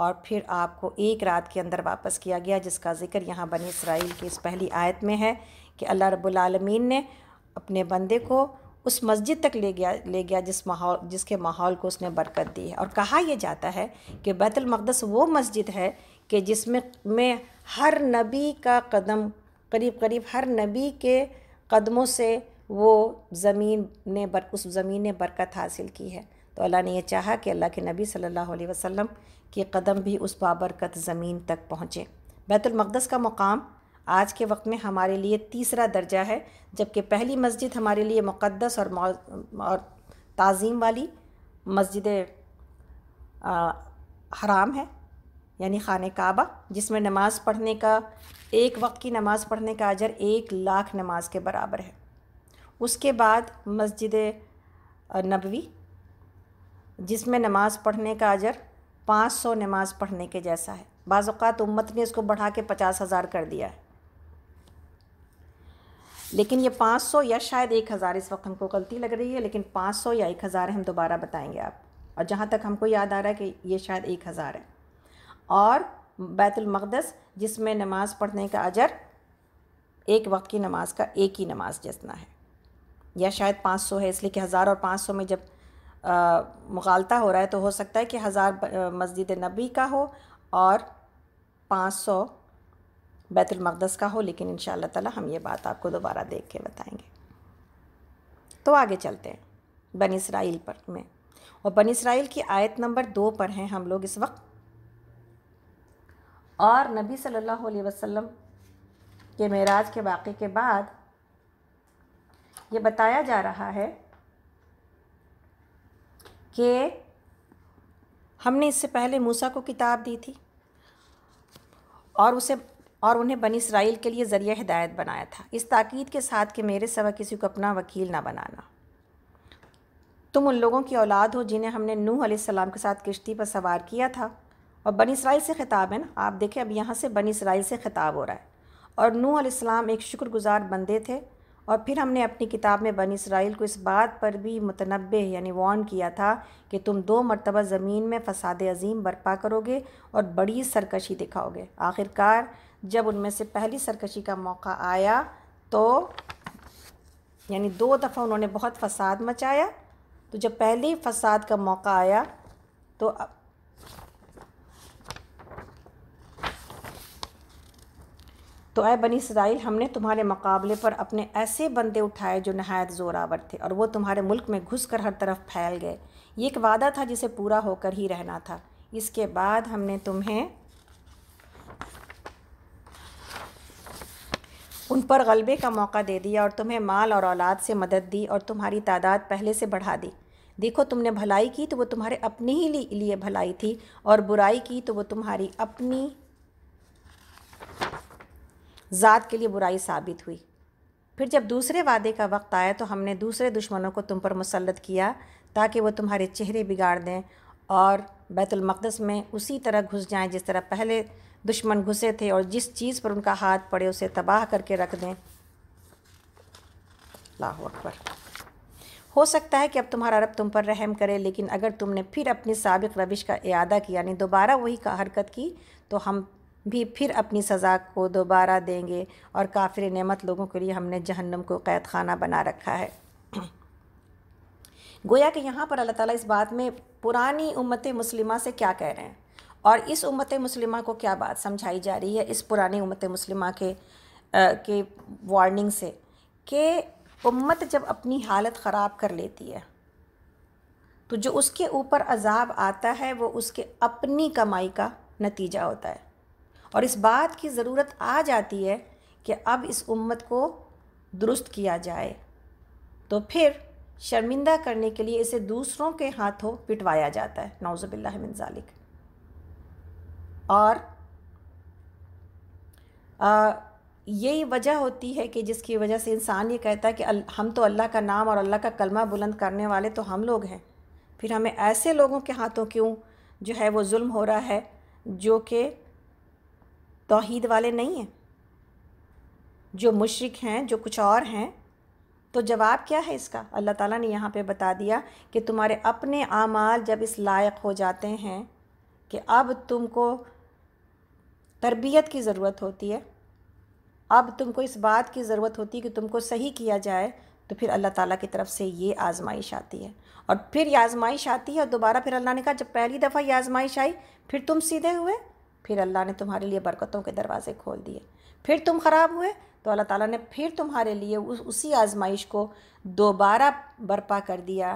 और फिर आपको एक रात के अंदर वापस किया गया जिसका ज़िक्र यहाँ बनी इसराइल की इस पहली आयत में है कि अल्लाह रब्बुल ने अपने बंदे को उस मस्जिद तक ले गया ले गया जिस माहौल जिसके माहौल को उसने बरकत दी है और कहा यह जाता है कि बैतुलमक़दस वो मस्जिद है कि जिसमें में हर नबी का कदम करीब करीब हर नबी के कदमों से वो ज़मीन ने बर उस ज़मीन ने बरकत हासिल की है तो अल्लाह ने यह चाहा कि अल्लाह के नबी सल्लल्लाहु अलैहि वसल्लम कि कदम भी उस बाबरकत ज़मीन तक पहुँचे बैतुलमक़दस का मकाम आज के वक्त में हमारे लिए तीसरा दर्जा है जबकि पहली मस्जिद हमारे लिए मुक़दस और और ताज़ीम वाली मस्जिद हराम है यानी खान काबा जिसमें नमाज़ पढ़ने का एक वक्त की नमाज़ पढ़ने का अजर एक लाख नमाज के बराबर है उसके बाद मस्जिद नबवी जिसमें नमाज़ पढ़ने का अजर पाँच सौ नमाज पढ़ने के जैसा है बाज़ात उम्मत ने इसको बढ़ा के पचास हज़ार कर दिया है लेकिन ये पाँच सौ या शायद एक हज़ार इस वक्त हमको गलती लग रही है लेकिन पाँच सौ या एक हज़ार हम दोबारा बताएंगे आप और जहाँ तक हमको याद आ रहा है कि ये शायद एक हज़ार है और बैतुलमक़दस जिसमें नमाज़ पढ़ने का अजर एक वक्त की नमाज का एक ही नमाज जितना है या शायद पाँच सौ है इसलिए कि हज़ार और पाँच सौ में जब मुगालता हो रहा है तो हो सकता है कि हज़ार मस्जिद नबी का हो और पाँच सौ बैतुलमक़दस का हो लेकिन इन ताला हम ये बात आपको दोबारा देख के बताएँगे तो आगे चलते हैं बन इसराइल पर में और बन इसराइल की आयत नंबर दो पर हैं हम लोग इस वक्त और नबी सल्लल्लाहु अलैहि वसल्लम के मेराज के वाक़े के बाद ये बताया जा रहा है कि हमने इससे पहले मूसा को किताब दी थी और उसे और उन्हें बनी इसराइल के लिए ज़रिया हिदायत बनाया था इस ताकीद के साथ कि मेरे सवा किसी को अपना वकील ना बनाना तुम उन लोगों की औलाद हो जिन्हें हमने नूह सलाम के साथ किश्ती पर सवार किया था और बनी इसराइल से ख़िताब है ना आप देखें अब यहाँ से बनी इसराइल से ख़िताब हो रहा है और नूह अलैहिस्सलाम एक शुक्रगुजार बंदे थे और फिर हमने अपनी किताब में बन इसराइल को इस बात पर भी मतनब यानी वॉन किया था कि तुम दो मरतबा ज़मीन में फसाद अजीम बर्पा करोगे और बड़ी सरकशी दिखाओगे आखिरकार जब उनमें से पहली सरकशी का मौका आया तो यानी दो दफ़ा उन्होंने बहुत फसाद मचाया तो जब पहले फसाद का मौका आया तो तो ए बनी इसराइल हमने तुम्हारे मुकाबले पर अपने ऐसे बंदे उठाए जो नहायत ज़ोरावर थे और वो तुम्हारे मुल्क में घुस कर हर तरफ फैल गए ये एक वादा था जिसे पूरा होकर ही रहना था इसके बाद हमने तुम्हें उन पर गलबे का मौका दे दिया और तुम्हें माल और औलाद से मदद दी और तुम्हारी तादाद पहले से बढ़ा दी देखो तुमने भलाई की तो वो तुम्हारे अपने ही लिए भलाई थी और बुराई की तो वो तुम्हारी अपनी ज़ात के लिए बुराई साबित हुई फिर जब दूसरे वादे का वक्त आया तो हमने दूसरे दुश्मनों को तुम पर मुसलत किया ताकि वो तुम्हारे चेहरे बिगाड़ दें और बैतुलमक़दस में उसी तरह घुस जाएँ जिस तरह पहले दुश्मन घुसे थे और जिस चीज़ पर उनका हाथ पड़े उसे तबाह करके रख दें लाह अकबर हो सकता है कि अब तुम्हारा रब तुम पर रहम करे लेकिन अगर तुमने फिर अपनी सबक रविश का अदा किया यानी दोबारा वही का हरकत की तो हम भी फिर अपनी सज़ा को दोबारा देंगे और काफिर नेमत लोगों के लिए हमने जहन्नम को कैद खाना बना रखा है गोया कि यहाँ पर अल्लाह ताला इस बात में पुरानी उम्मत मुस्लिमा से क्या कह रहे हैं और इस उम्मत मुस्लिमा को क्या बात समझाई जा रही है इस पुरानी उम्मत मुस्लिमा के आ, के वार्निंग से कि उम्मत जब अपनी हालत ख़राब कर लेती है तो जो उसके ऊपर अजाब आता है वो उसके अपनी कमाई का नतीजा होता है और इस बात की ज़रूरत आ जाती है कि अब इस उम्मत को दुरुस्त किया जाए तो फिर शर्मिंदा करने के लिए इसे दूसरों के हाथों पिटवाया जाता है नौज़बिल्लाजालिक और यही वजह होती है कि जिसकी वजह से इंसान ये कहता है कि हम तो अल्लाह का नाम और अल्लाह का कलमा बुलंद करने वाले तो हम लोग हैं फिर हमें ऐसे लोगों के हाथों क्यों जो है वो जुल्म हो रहा है जो कि तोहीद वाले नहीं हैं जो मुशरक हैं जो कुछ और हैं तो जवाब क्या है इसका अल्लाह ताला ने यहाँ पे बता दिया कि तुम्हारे अपने आमाल जब इस लायक हो जाते हैं कि अब तुमको तरबियत की ज़रूरत होती है अब तुमको इस बात की ज़रूरत होती है कि तुमको सही किया जाए तो फिर अल्लाह ताला की तरफ से ये आज़माइश आती है और फिर ये आज़माइश आती है और दोबारा फिर अल्लाह ने कहा जब पहली दफ़ा ये आज़माइश आई फिर तुम सीधे हुए फिर अल्लाह ने तुम्हारे लिए बरकतों के दरवाज़े खोल दिए फिर तुम ख़राब हुए तो अल्लाह ताला ने फिर तुम्हारे लिए उस उसी आजमाइश को दोबारा बर्पा कर दिया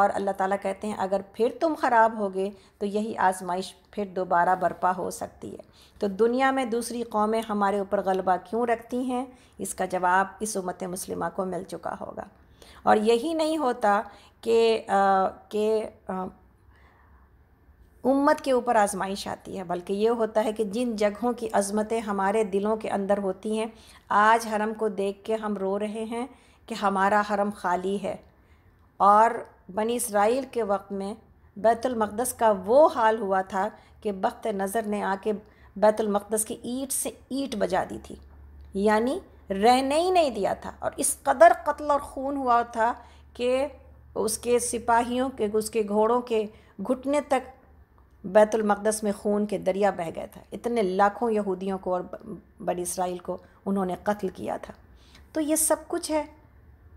और अल्लाह ताला कहते हैं अगर फिर तुम ख़राब होगे तो यही आजमाइश फिर दोबारा बर्पा हो सकती है तो दुनिया में दूसरी कौमें हमारे ऊपर गलबा क्यों रखती हैं इसका जवाब इस उमत मुस्लिमा को मिल चुका होगा और यही नहीं होता कि के, आ, के आ, उम्मत के ऊपर आजमाइश आती है बल्कि ये होता है कि जिन जगहों की अजमतें हमारे दिलों के अंदर होती हैं आज हरम को देख के हम रो रहे हैं कि हमारा हरम खाली है और बनी इसराइल के वक्त में बैतुलमक़दस का वो हाल हुआ था कि बख्त नज़र ने आके बैतुलमक़दस की ईट से ईट बजा दी थी यानी रहने ही नहीं दिया था और इस कदर कत्ल और खून हुआ था कि उसके सिपाहियों के उसके घोड़ों के घुटने तक बैतुलमक़दस में खून के दरिया बह गया था इतने लाखों यहूदियों को और बड़ी इसराइल को उन्होंने कत्ल किया था तो ये सब कुछ है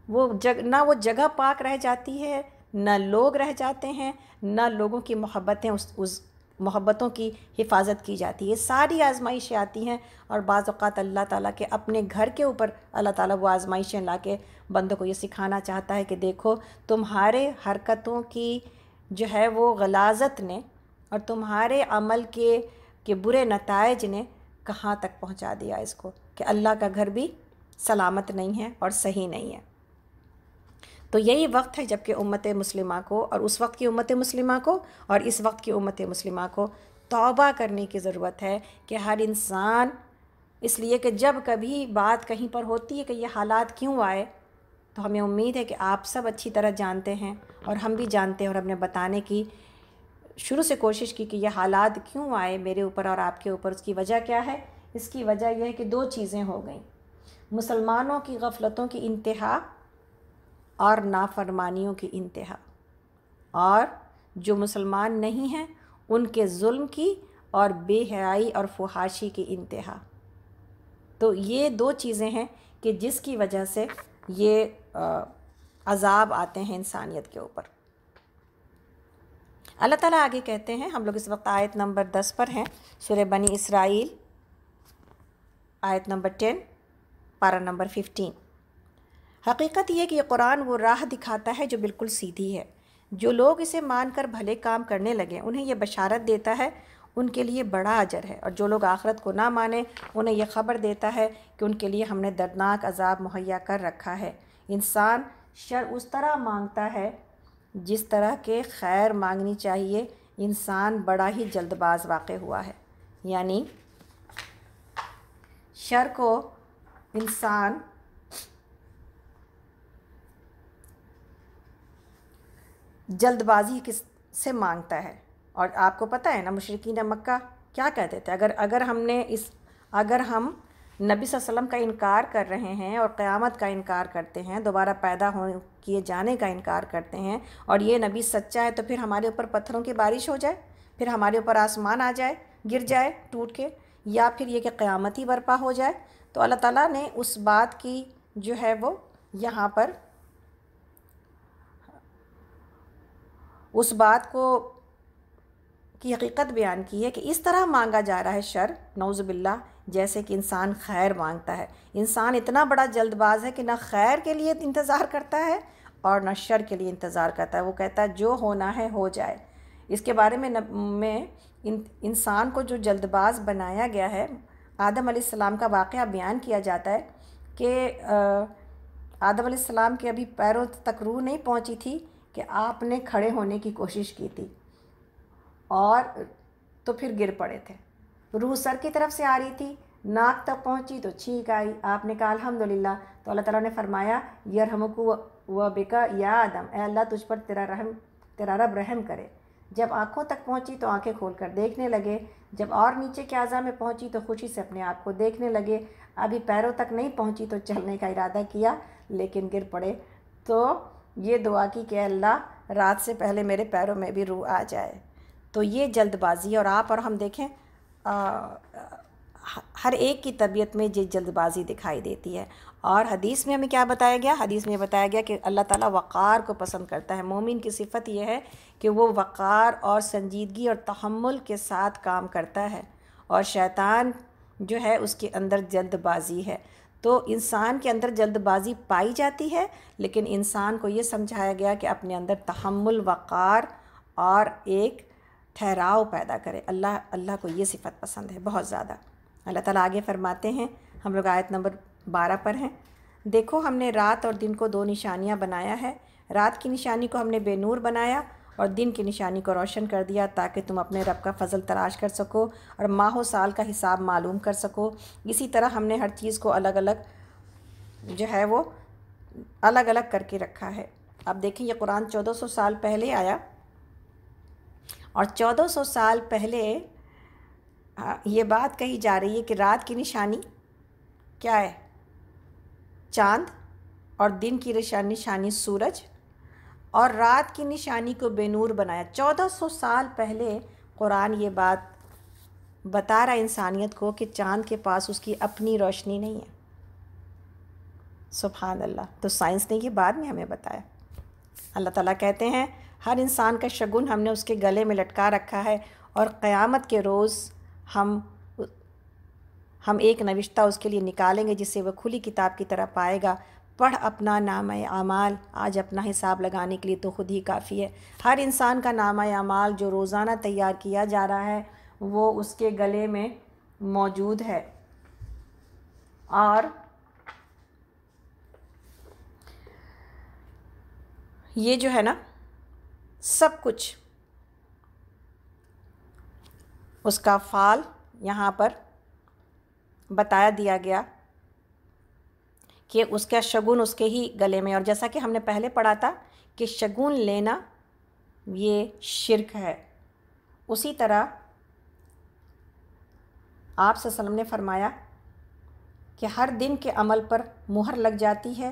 वो जग ना वो जगह पाक रह जाती है ना लोग रह जाते हैं ना लोगों की मोहब्बतें उस उस मोहब्बतों की हिफाजत की जाती है सारी आजमाइशें आती हैं और बाज़ात अल्लाह ताला के अपने घर के ऊपर अल्लाह ताला वो आजमाइशें ला के बंदों को ये सिखाना चाहता है कि देखो तुम्हारे हरकतों की जो है वो गलाजत ने और तुम्हारे अमल के के बुरे नतज ने कहाँ तक पहुँचा दिया इसको कि अल्लाह का घर भी सलामत नहीं है और सही नहीं है तो यही वक्त है जबकि उम्मत मुस्लिम को और उस वक्त की उम्मत मुस्लिम को और इस वक्त की उम्मत मुस्लिम को तौबा करने की ज़रूरत है कि हर इंसान इसलिए कि जब कभी बात कहीं पर होती है कि ये हालात क्यों आए तो हमें उम्मीद है कि आप सब अच्छी तरह जानते हैं और हम भी जानते हैं और हमने बताने की शुरू से कोशिश की कि यह हालात क्यों आए मेरे ऊपर और आपके ऊपर उसकी वजह क्या है इसकी वजह यह है कि दो चीज़ें हो गई मुसलमानों की गफलतों की इंतहा और नाफरमानियों की इंतहा और जो मुसलमान नहीं हैं उनके जुल्म की और बेहयाई और फुहाशी की इंतहा तो ये दो चीज़ें हैं कि जिसकी वजह से ये अज़ाब आते हैं इंसानियत के ऊपर अल्लाह ताला आगे कहते हैं हम लोग इस वक्त आयत नंबर दस पर हैं सूर्य बनी इसराइल आयत नंबर टेन पारा नंबर फिफ्टीन हकीकत यह कि यह कुरान वो राह दिखाता है जो बिल्कुल सीधी है जो लोग इसे मानकर भले काम करने लगे उन्हें यह बशारत देता है उनके लिए बड़ा अजर है और जो लोग आखरत को ना माने उन्हें यह ख़बर देता है कि उनके लिए हमने दर्दनाक अजाब मुहैया कर रखा है इंसान शर उस तरह मांगता है जिस तरह के खैर मांगनी चाहिए इंसान बड़ा ही जल्दबाज वाक़ हुआ है यानी शर को इंसान जल्दबाजी किस से मांगता है और आपको पता है ना मशरकिन मक्का क्या कहते थे अगर अगर हमने इस अगर हम नबी वसल्लम का इनकार कर रहे हैं और क़यामत का इनकार करते हैं दोबारा पैदा हो किए जाने का इनकार करते हैं और ये नबी सच्चा है तो फिर हमारे ऊपर पत्थरों की बारिश हो जाए फिर हमारे ऊपर आसमान आ जाए गिर जाए टूट के या फिर ये कि क़्यामत ही बर्पा हो जाए तो अल्लाह ताला ने उस बात की जो है वो यहाँ पर उस बात को की हकीकत बयान की है कि इस तरह मांगा जा रहा है शर नौज़बिल्ला जैसे कि इंसान खैर मांगता है इंसान इतना बड़ा जल्दबाज है कि ना खैर के लिए इंतज़ार करता है और ना शर के लिए इंतज़ार करता है वो कहता है जो होना है हो जाए इसके बारे में न, में इन इंसान को जो जल्दबाज बनाया गया है आदम आदम का वाक़ बयान किया जाता है कि आदम आदम के अभी पैरों तक रूह नहीं पहुंची थी कि आपने खड़े होने की कोशिश की थी और तो फिर गिर पड़े थे रूह सर की तरफ से आ रही थी नाक तक पहुंची तो छींक आई आपने कहा अल्हम्दुलिल्लाह तो अल्लाह ताला ने फरमाया यर हमको व बेका या आदम ए अल्लाह तुझ पर तेरा रहम तेरा रब रहम करे जब आँखों तक पहुंची तो आंखें कर देखने लगे जब और नीचे के आज़ा में पहुंची तो खुशी से अपने आप को देखने लगे अभी पैरों तक नहीं पहुँची तो चलने का इरादा किया लेकिन गिर पड़े तो ये दुआ की कि अल्लाह रात से पहले मेरे पैरों में भी रूह आ जाए तो ये जल्दबाजी और आप और हम देखें आ, हर एक की तबीयत में ये जल्दबाजी दिखाई देती है और हदीस में हमें क्या बताया गया हदीस में बताया गया कि अल्लाह ताला वक़ार को पसंद करता है मोमिन की सिफत यह है कि वो वक़ार और संजीदगी और तहमुल के साथ काम करता है और शैतान जो है उसके अंदर जल्दबाजी है तो इंसान के अंदर जल्दबाजी पाई जाती है लेकिन इंसान को ये समझाया गया कि अपने अंदर तहमुल वक़ार और एक ठहराव पैदा करे अल्लाह अल्लाह को ये सिफत पसंद है बहुत ज़्यादा अल्लाह ताला आगे फरमाते हैं हम लोग आयत नंबर बारह पर हैं देखो हमने रात और दिन को दो निशानियाँ बनाया है रात की निशानी को हमने बेनूर बनाया और दिन की निशानी को रोशन कर दिया ताकि तुम अपने रब का फजल तलाश कर सको और माह साल का हिसाब मालूम कर सको इसी तरह हमने हर चीज़ को अलग अलग जो है वो अलग अलग करके रखा है अब देखें ये कुरान 1400 साल पहले आया और 1400 साल पहले ये बात कही जा रही है कि रात की निशानी क्या है चांद और दिन की निशानी सूरज और रात की निशानी को बेनूर बनाया 1400 साल पहले कुरान ये बात बता रहा इंसानियत को कि चांद के पास उसकी अपनी रोशनी नहीं है सुबहान अल्लाह तो साइंस ने ये बाद में हमें बताया अल्लाह ताला कहते हैं हर इंसान का शगुन हमने उसके गले में लटका रखा है और क़यामत के रोज़ हम हम एक नविश्ता उसके लिए निकालेंगे जिससे वह खुली किताब की तरह पाएगा पढ़ अपना नाम आमाल आज अपना हिसाब लगाने के लिए तो खुद ही काफ़ी है हर इंसान का नाम आमाल जो रोज़ाना तैयार किया जा रहा है वो उसके गले में मौजूद है और ये जो है ना सब कुछ उसका फाल यहाँ पर बताया दिया गया कि उसका शगुन उसके ही गले में और जैसा कि हमने पहले पढ़ा था कि शगुन लेना ये शिरक है उसी तरह आप सल्लम ने फरमाया कि हर दिन के अमल पर मुहर लग जाती है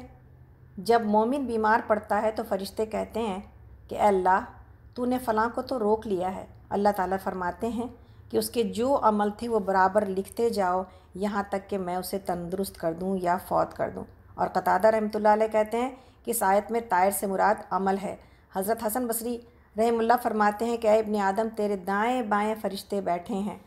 जब मोमिन बीमार पड़ता है तो फरिश्ते कहते हैं कि अल्लाह तूने फ़लाँ को तो रोक लिया है अल्लाह ताला फरमाते हैं कि उसके जो अमल थे वो बराबर लिखते जाओ यहाँ तक कि मैं उसे तंदुरुस्त कर दूँ या फौत कर दूँ और कतादा रहमतुल्लाह कहते हैं कि इस आयत में तायर से मुराद अमल है हज़रत हसन बसरी रहमुल्ला फरमाते हैं कि इबन आदम तेरे दाएँ बाएँ फरिश्ते बैठे हैं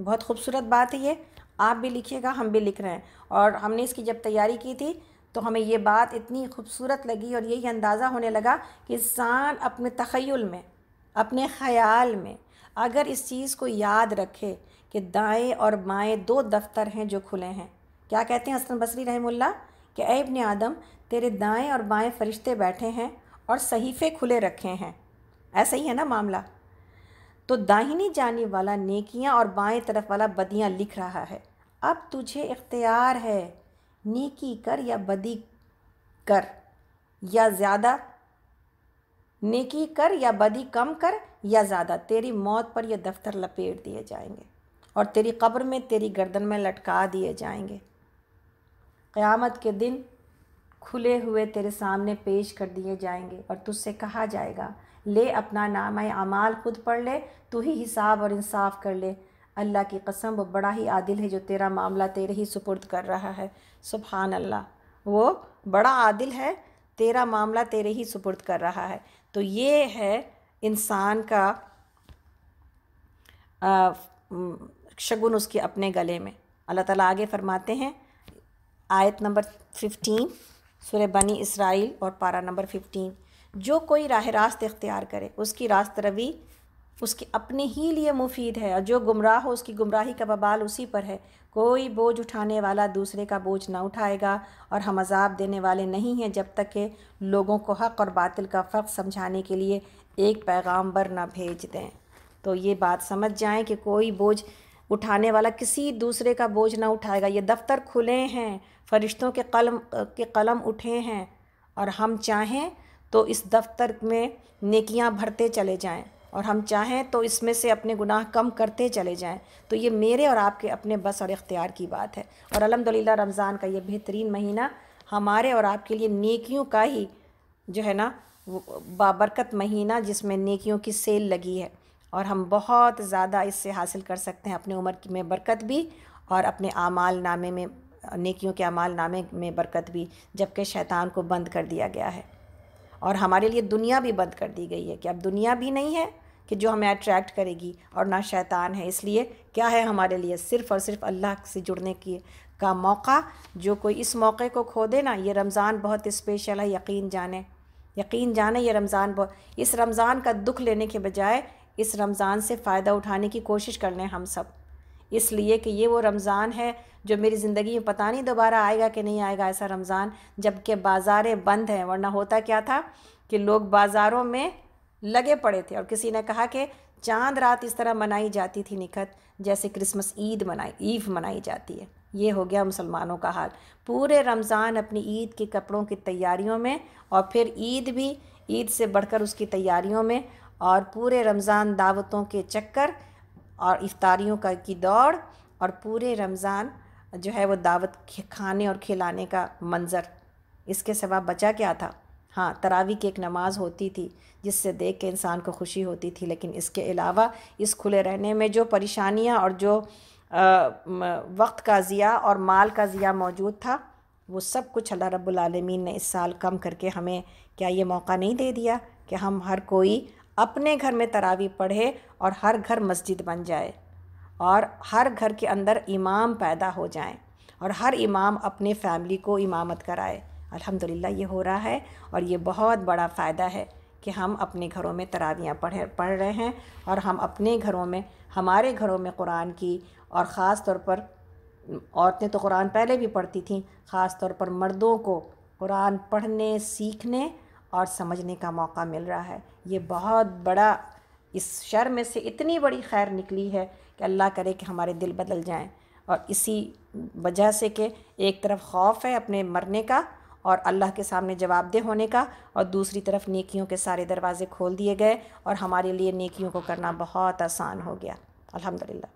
बहुत खूबसूरत बात है ये आप भी लिखिएगा हम भी लिख रहे हैं और हमने इसकी जब तैयारी की थी तो हमें ये बात इतनी खूबसूरत लगी और यही अंदाज़ा होने लगा कि इंसान अपने तखयल में अपने ख्याल में अगर इस चीज़ को याद रखे कि दाएं और बाएं दो दफ्तर हैं जो खुले हैं क्या कहते हैं हसन बसरी रहमुल्ला कि एबन आदम तेरे दाएं और बाएं फरिश्ते बैठे हैं और सहीफ़े खुले रखे हैं ऐसा ही है ना मामला तो दाहिनी जाने वाला नेकियां और बाएं तरफ वाला बदियां लिख रहा है अब तुझे इख्तियार है नेकी कर या बदी कर या ज़्यादा नेकी कर या बदी कम कर या ज़्यादा तेरी मौत पर ये दफ्तर लपेट दिए जाएंगे और तेरी कब्र में तेरी गर्दन में लटका दिए जाएंगे क़यामत के दिन खुले हुए तेरे सामने पेश कर दिए जाएंगे और तुझसे कहा जाएगा ले अपना नाम अमाल खुद पढ़ ले तू ही हिसाब और इंसाफ कर ले अल्लाह की कसम वो बड़ा ही आदिल है जो तेरा मामला तेरे ही सुपुर्द कर रहा है सुबहान अल्लाह वो बड़ा आदिल है तेरा मामला तेरे ही सुपुर्द कर रहा है तो ये है इंसान का शगुन उसके अपने गले में अल्लाह ताला आगे फरमाते हैं आयत नंबर फिफ्टीन सुर बनी इसराइल और पारा नंबर फिफ्टीन जो कोई राह रास्त इख्तियार करे उसकी रास्त रवि उसके अपने ही लिए मुफीद है और जो गुमराह हो उसकी गुमराही का बबाल उसी पर है कोई बोझ उठाने वाला दूसरे का बोझ ना उठाएगा और हम अजाब देने वाले नहीं हैं जब तक के लोगों को हक़ और बातिल का फ़र्क समझाने के लिए एक पैगाम्बर ना भेज दें तो ये बात समझ जाएं कि कोई बोझ उठाने वाला किसी दूसरे का बोझ ना उठाएगा ये दफ्तर खुले हैं फरिश्तों के कलम के कलम उठे हैं और हम चाहें तो इस दफ्तर में नेकियां भरते चले जाएं और हम चाहें तो इसमें से अपने गुनाह कम करते चले जाएं तो ये मेरे और आपके अपने बस और इख्तियार की बात है और अलहमदिल्ला रमज़ान का ये बेहतरीन महीना हमारे और आपके लिए नेकियों का ही जो है ना बाबरकत महीना जिसमें नेकियों की सेल लगी है और हम बहुत ज़्यादा इससे हासिल कर सकते हैं अपने उम्र में बरकत भी और अपने आमाल नामे में नेकियों के अमाल नामे में बरकत भी जबकि शैतान को बंद कर दिया गया है और हमारे लिए दुनिया भी बंद कर दी गई है कि अब दुनिया भी नहीं है कि जो हमें अट्रैक्ट करेगी और ना शैतान है इसलिए क्या है हमारे लिए सिर्फ़ और सिर्फ अल्लाह से जुड़ने की का मौका जो कोई इस मौके को खो दे ना ये रमज़ान बहुत स्पेशल है यकीन जाने यकीन जाने ये रमज़ान बहुत इस रमज़ान का दुख लेने के बजाय इस रमज़ान से फ़ायदा उठाने की कोशिश कर लें हम सब इसलिए कि ये वो रमज़ान है जो मेरी ज़िंदगी में पता नहीं दोबारा आएगा कि नहीं आएगा ऐसा रमज़ान जबकि बाज़ारें बंद हैं वरना होता क्या था कि लोग बाज़ारों में लगे पड़े थे और किसी ने कहा कि चांद रात इस तरह मनाई जाती थी निकट जैसे क्रिसमस ईद मनाई ईव मनाई जाती है ये हो गया मुसलमानों का हाल पूरे रमज़ान अपनी ईद के कपड़ों की तैयारियों में और फिर ईद भी ईद से बढ़कर उसकी तैयारियों में और पूरे रमज़ान दावतों के चक्कर और इफ्तारियों का की दौड़ और पूरे रमज़ान जो है वो दावत खाने और खिलाने का मंज़र इसके सिवा बचा क्या था हाँ तरावी की एक नमाज़ होती थी जिससे देख के इंसान को खुशी होती थी लेकिन इसके अलावा इस खुले रहने में जो परेशानियाँ और जो आ, वक्त का ज़िया और माल का ज़िया मौजूद था वो सब कुछ अल्लाह रब्बुल आलमीन ने इस साल कम करके हमें क्या ये मौका नहीं दे दिया कि हम हर कोई अपने घर में तरावी पढ़े और हर घर मस्जिद बन जाए और हर घर के अंदर इमाम पैदा हो जाएं और हर इमाम अपने फैमिली को इमामत कराए अल्हम्दुलिल्लाह ये हो रहा है और ये बहुत बड़ा फ़ायदा है कि हम अपने घरों में तरावियाँ पढ़ पढ़ रहे हैं और हम अपने घरों में हमारे घरों में कुरान की और ख़ास तौर पर औरतें तो कुरान पहले भी पढ़ती थीं ख़ास तौर पर मर्दों को कुरान पढ़ने सीखने और समझने का मौका मिल रहा है ये बहुत बड़ा इस शर में से इतनी बड़ी खैर निकली है कि अल्लाह करे कि हमारे दिल बदल जाएं और इसी वजह से कि एक तरफ खौफ है अपने मरने का और अल्लाह के सामने जवाबदेह होने का और दूसरी तरफ नेकियों के सारे दरवाज़े खोल दिए गए और हमारे लिए नेकियों को करना बहुत आसान हो गया अल्हम्दुलिल्लाह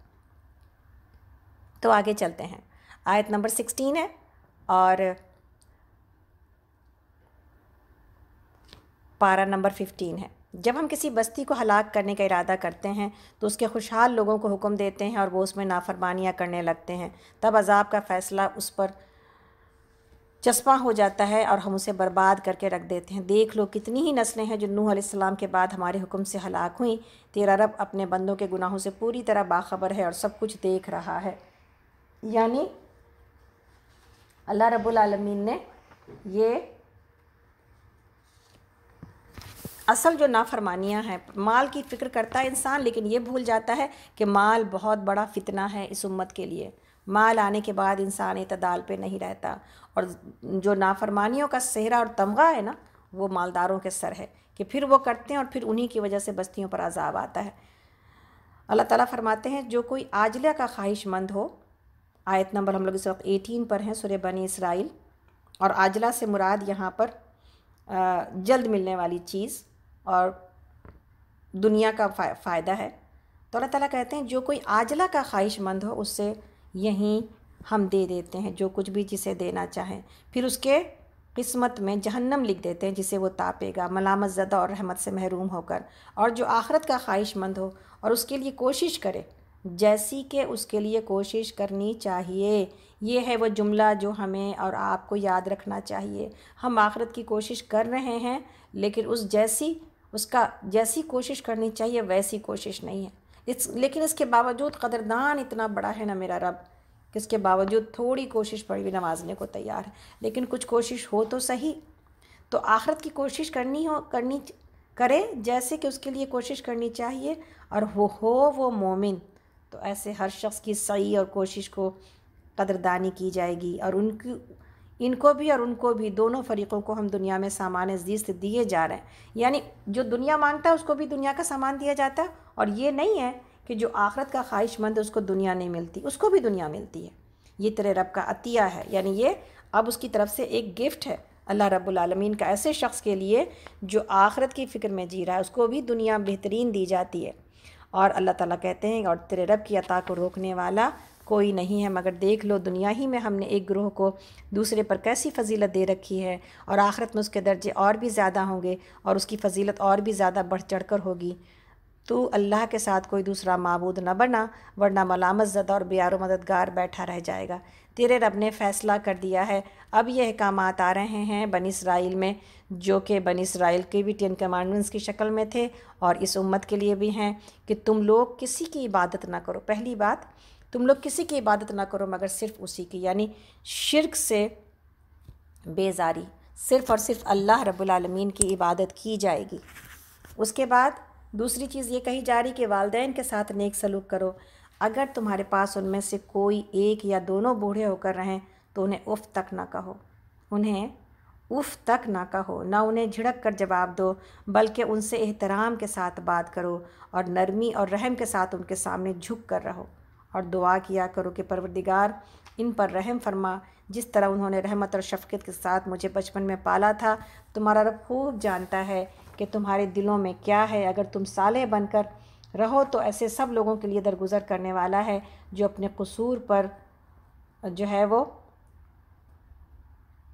तो आगे चलते हैं आयत नंबर सिक्सटीन है और पारा नंबर फिफ्टीन है जब हम किसी बस्ती को हलाक करने का इरादा करते हैं तो उसके खुशहाल लोगों को हुक्म देते हैं और वो उसमें नाफरमानियाँ करने लगते हैं तब अजाब का फ़ैसला उस पर चस्पा हो जाता है और हम उसे बर्बाद करके रख देते हैं देख लो कितनी ही नस्लें हैं जो नूह अलैहिस्सलाम के बाद हमारे हुक्म से हलाक हुई तेरा रब अपने बंदों के गुनाहों से पूरी तरह बाखबर है और सब कुछ देख रहा है यानी अल्लाह रब्बुल आलमीन ने ये असल जो नाफरमानियाँ हैं माल की फ़िक्र करता है इंसान लेकिन ये भूल जाता है कि माल बहुत बड़ा फितना है इस उम्मत के लिए माल आने के बाद इंसान इतदाल पे नहीं रहता और जो नाफरमानियों का सेहरा और तमगा है ना वो मालदारों के सर है कि फिर वो करते हैं और फिर उन्हीं की वजह से बस्तियों पर आज़ाब आता है अल्लाह ताला फरमाते हैं जो कोई आजला का ख्वाहिशमंद हो आयत नंबर हम लोग इस वक्त एटीन पर हैं सुर बनी इसराइल और आजला से मुराद यहाँ पर जल्द मिलने वाली चीज़ और दुनिया का फ़ायदा है तो अल्लाह ताला कहते हैं जो कोई आजला का ख्वाहिशमंद हो उससे यहीं हम दे देते हैं जो कुछ भी जिसे देना चाहें फिर उसके किस्मत में जहन्नम लिख देते हैं जिसे वो तापेगा मलामत ज़दा और रहमत से महरूम होकर और जो आखरत का ख्वाहिशमंद हो और उसके लिए कोशिश करे जैसी के उसके लिए कोशिश करनी चाहिए ये है वो जुमला जो हमें और आपको याद रखना चाहिए हम आखरत की कोशिश कर रहे हैं लेकिन उस जैसी उसका जैसी कोशिश करनी चाहिए वैसी कोशिश नहीं है इस लेकिन इसके बावजूद कदरदान इतना बड़ा है ना मेरा रब कि इसके बावजूद थोड़ी कोशिश पड़ी भी नवाजने को तैयार है लेकिन कुछ कोशिश हो तो सही तो आखरत की कोशिश करनी हो करनी करे जैसे कि उसके लिए कोशिश करनी चाहिए और वो हो वो मोमिन तो ऐसे हर शख्स की सही और कोशिश को कदरदानी की जाएगी और उनकी इनको भी और उनको भी दोनों फरीक़ों को हम दुनिया में सामान जीस्त दिए जा रहे हैं यानी जो दुनिया मांगता है उसको भी दुनिया का सामान दिया जाता है और ये नहीं है कि जो आखरत का ख्वाहिशमंद है उसको दुनिया नहीं मिलती उसको भी दुनिया मिलती है ये तेरे रब का अतिया है यानी ये अब उसकी तरफ से एक गिफ्ट है अल्लाह रब्लमीन का ऐसे शख्स के लिए जो आखरत की फ़िक्र में जी रहा है उसको भी दुनिया बेहतरीन दी जाती है और अल्लाह ताला कहते हैं और तेरे रब की अता को रोकने वाला कोई नहीं है मगर देख लो दुनिया ही में हमने एक ग्रोह को दूसरे पर कैसी फजीलत दे रखी है और आखिरत में उसके दर्जे और भी ज़्यादा होंगे और उसकी फजीलत और भी ज़्यादा बढ़ चढ़ कर होगी तो अल्लाह के साथ कोई दूसरा मबूद न बना वरना मलामत ज़दा और बियार मददगार बैठा रह जाएगा तेरे रब ने फ़ैसला कर दिया है अब यह अहकाम आ रहे हैं बन इसराइल में जो कि बन इसराइल के भी टेन कमांडमेंट्स की शक्ल में थे और इस उम्मत के लिए भी हैं कि तुम लोग किसी की इबादत ना करो पहली बात तुम लोग किसी की इबादत ना करो मगर सिर्फ उसी की यानी शिरक से बेजारी सिर्फ़ और सिर्फ अल्लाह रब्लमीन की इबादत की जाएगी उसके बाद दूसरी चीज़ ये कही जा रही कि वालदे के साथ नेक सलूक करो अगर तुम्हारे पास उनमें से कोई एक या दोनों बूढ़े होकर रहें तो उन्हें उफ़ तक ना कहो उन्हें उफ़ तक ना कहो ना उन्हें झिड़क कर जवाब दो बल्कि उनसे एहतराम के साथ बात करो और नरमी और रहम के साथ उनके सामने झुक कर रहो और दुआ किया करो कि परवरदिगार इन पर रहम फरमा जिस तरह उन्होंने रहमत और शफकत के साथ मुझे बचपन में पाला था तुम्हारा रब खूब जानता है कि तुम्हारे दिलों में क्या है अगर तुम साले बनकर रहो तो ऐसे सब लोगों के लिए दरगुजर करने वाला है जो अपने कसूर पर जो है वो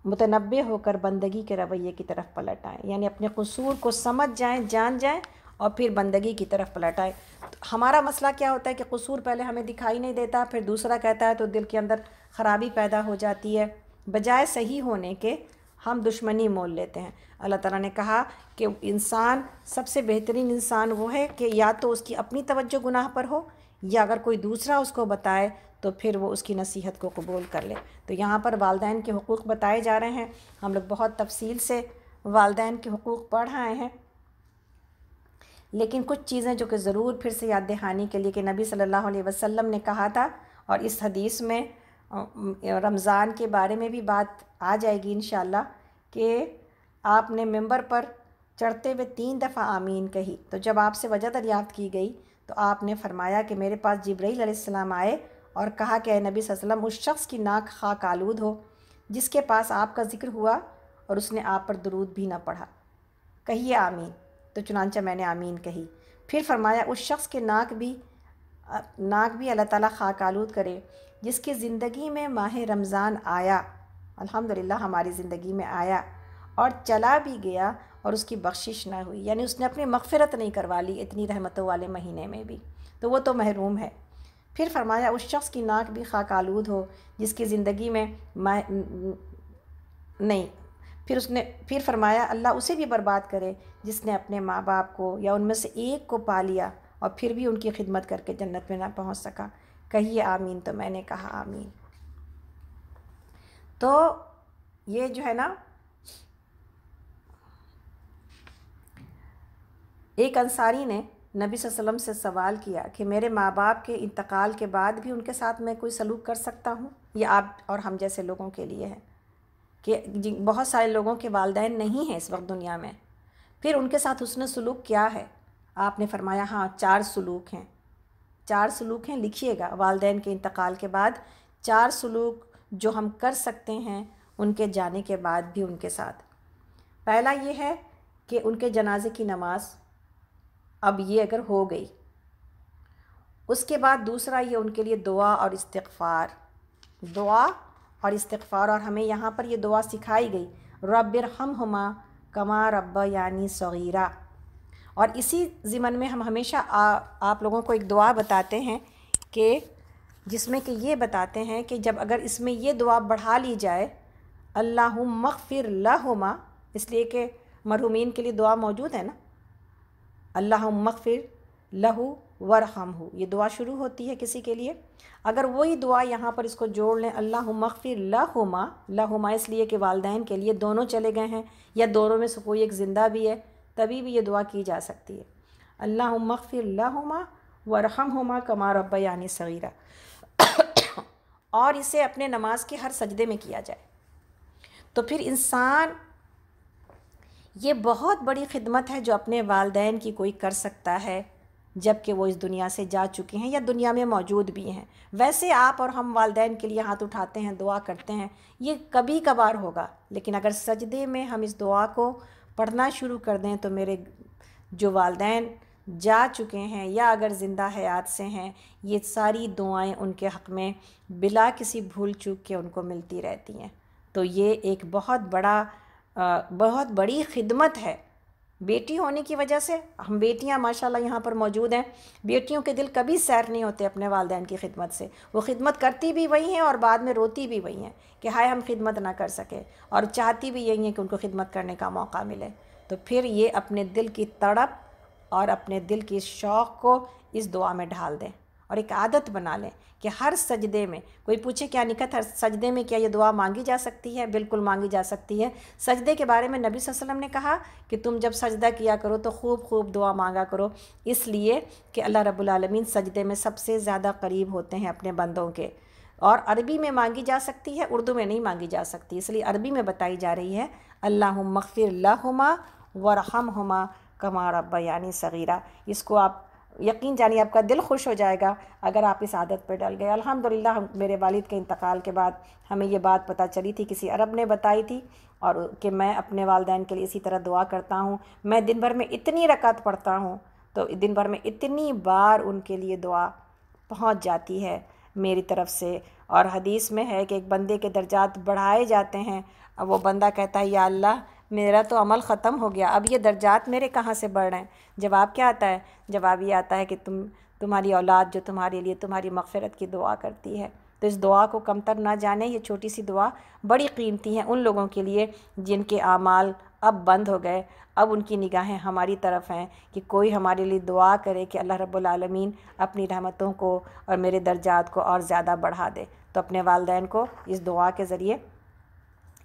मुतनबे होकर बंदगी के रवैये की तरफ पलट आएँ यानी अपने कसूर को समझ जाएँ जान जाएँ और फिर बंदगी की तरफ पलट आए तो हमारा मसला क्या होता है कि कसूर पहले हमें दिखाई नहीं देता फिर दूसरा कहता है तो दिल के अंदर ख़राबी पैदा हो जाती है बजाय सही होने के हम दुश्मनी मोल लेते हैं अल्लाह ताला ने कहा कि इंसान सबसे बेहतरीन इंसान वो है कि या तो उसकी अपनी तवज्जो गुनाह पर हो या अगर कोई दूसरा उसको बताए तो फिर वो उसकी नसीहत को कबूल कर ले तो यहाँ पर वालदेन के हकूक़ बताए जा रहे हैं हम लोग बहुत तफसील से वालदान के हकूक़ पढ़ आए हैं लेकिन कुछ चीज़ें जो कि ज़रूर फिर से याद दहानी के लिए कि नबी सल्लल्लाहु अलैहि वसल्लम ने कहा था और इस हदीस में रमज़ान के बारे में भी बात आ जाएगी इन कि आपने मेंबर पर चढ़ते हुए तीन दफ़ा आमीन कही तो जब आपसे वजह दरियाफ़्त की गई तो आपने फरमाया कि मेरे पास जबरील आए और कहा कि नबी वसल्लम उस शख्स की नाक खाक आलूद हो जिसके पास आपका ज़िक्र हुआ और उसने आप पर दरूद भी ना पढ़ा कहिए आमीन तो चुनानचा मैंने आमीन कही फिर फरमाया उस शख्स के नाक भी नाक भी अल्लाह ताला खाक आलूद करे जिसकी ज़िंदगी में माह रमज़ान आया अल्हम्दुलिल्लाह हमारी ज़िंदगी में आया और चला भी गया और उसकी बख्शिश ना हुई यानी उसने अपनी मगफ़रत नहीं करवा ली इतनी रहमतों वाले महीने में भी तो वो तो महरूम है फिर फरमाया उस शख्स की नाक भी खाक आलूद हो जिसकी ज़िंदगी में नहीं फिर उसने फिर फरमाया अल्लाह उसे भी बर्बाद करे जिसने अपने माँ बाप को या उनमें से एक को पा लिया और फिर भी उनकी खिदमत करके जन्नत में ना पहुँच सका कहिए आमीन तो मैंने कहा आमीन तो ये जो है ना एक अंसारी ने नबी वसल्लम से सवाल किया कि मेरे माँ बाप के इंतकाल के बाद भी उनके साथ मैं कोई सलूक कर सकता हूँ ये आप और हम जैसे लोगों के लिए है कि बहुत सारे लोगों के वालदे नहीं हैं इस वक्त दुनिया में फिर उनके साथ उसने सलूक क्या है आपने फरमाया हाँ चार सलूक हैं चार सलूक हैं लिखिएगा वालदे के इंतकाल के बाद चार सलूक जो हम कर सकते हैं उनके जाने के बाद भी उनके साथ पहला ये है कि उनके जनाजे की नमाज अब ये अगर हो गई उसके बाद दूसरा ये उनके लिए दुआ और इस्तफ़ार दुआ और इस्तफ़ार और हमें यहाँ पर यह दुआ सिखाई गई रबिर हम हमा कमा रब यानी सगीरा और इसी ज़िमन में हम हमेशा आ, आप लोगों को एक दुआ बताते हैं कि जिसमें कि ये बताते हैं कि जब अगर इसमें यह दुआ बढ़ा ली जाए अल्लाह मगफ़िर लुमा इसलिए कि मरहुमीन के लिए दुआ मौजूद है ना अल्लाह मगफ़िर लहू वरहम हो ये दुआ शुरू होती है किसी के लिए अगर वही दुआ यहाँ पर इसको जोड़ लें अल्लाह मखफ़िर लहुमा लहुमा इसलिए कि वालदेन के लिए दोनों चले गए हैं या दोनों में से कोई एक ज़िंदा भी है तभी भी ये दुआ की जा सकती है अल्लाह मखफ़िर लहुमा वरहम हुमा कमा रब्बा यानी सगीरा और इसे अपने नमाज के हर सजदे में किया जाए तो फिर इंसान ये बहुत बड़ी खिदमत है जो अपने वालदेन की कोई कर सकता है जबकि वो इस दुनिया से जा चुके हैं या दुनिया में मौजूद भी हैं वैसे आप और हम वालदेन के लिए हाथ उठाते हैं दुआ करते हैं ये कभी कभार होगा लेकिन अगर सजदे में हम इस दुआ को पढ़ना शुरू कर दें तो मेरे जो वालदेन जा चुके हैं या अगर ज़िंदा हयात से हैं ये सारी दुआएं उनके हक़ में बिला किसी भूल चूक के उनको मिलती रहती हैं तो ये एक बहुत बड़ा बहुत बड़ी खिदमत है बेटी होने की वजह से हम बेटियां माशाल्लाह यहाँ पर मौजूद हैं बेटियों के दिल कभी सैर नहीं होते अपने वालदेन की खिदमत से वो खिदमत करती भी वही हैं और बाद में रोती भी वही हैं कि हाय हम खिदमत ना कर सके और चाहती भी यही हैं कि उनको खिदमत करने का मौका मिले तो फिर ये अपने दिल की तड़प और अपने दिल की शौक़ को इस दुआ में ढाल दें और एक आदत बना लें कि हर सजदे में कोई पूछे क्या निकत हर सजदे में क्या ये दुआ मांगी जा सकती है बिल्कुल मांगी जा सकती है सजदे के बारे में नबी वसल्लम ने कहा कि तुम जब सजदा किया करो तो खूब खूब दुआ मांगा करो इसलिए कि अल्लाह रब्लमिन सजदे में सबसे ज़्यादा करीब होते हैं अपने बंदों के और अरबी में मांगी जा सकती है उर्दू में नहीं मांगी जा सकती इसलिए अरबी में बताई जा रही है अल्लाह मखफिर लाहुमा वरहम हमा कमा अब्बा यानी सगीरा इसको आप यकीन जानिए आपका दिल खुश हो जाएगा अगर आप इस आदत पर डल गए अल्हम्दुलिल्लाह मेरे वालिद के इंतकाल के बाद हमें ये बात पता चली थी किसी अरब ने बताई थी और कि मैं अपने वालदेन के लिए इसी तरह दुआ करता हूँ मैं दिन भर में इतनी रकत पढ़ता हूँ तो दिन भर में इतनी बार उनके लिए दुआ पहुँच जाती है मेरी तरफ़ से और हदीस में है कि एक बंदे के दर्जात बढ़ाए जाते हैं अब वो बंदा कहता है या अल्लाह मेरा तो अमल ख़त्म हो गया अब ये दर्जात मेरे कहाँ से बढ़ रहे हैं जवाब क्या आता है जवाब ये आता है कि तुम तुम्हारी औलाद जो तुम्हारे लिए तुम्हारी मगफ़रत की दुआ करती है तो इस दुआ को कमतर ना जाने ये छोटी सी दुआ बड़ी कीमती है उन लोगों के लिए जिनके आमाल अब बंद हो गए अब उनकी निगाहें हमारी तरफ हैं कि कोई हमारे लिए दुआ करे कि अल्लाह रब्बुल आलमीन अपनी रहमतों को और मेरे दर्जात को और ज़्यादा बढ़ा दे तो अपने वालदेन को इस दुआ के ज़रिए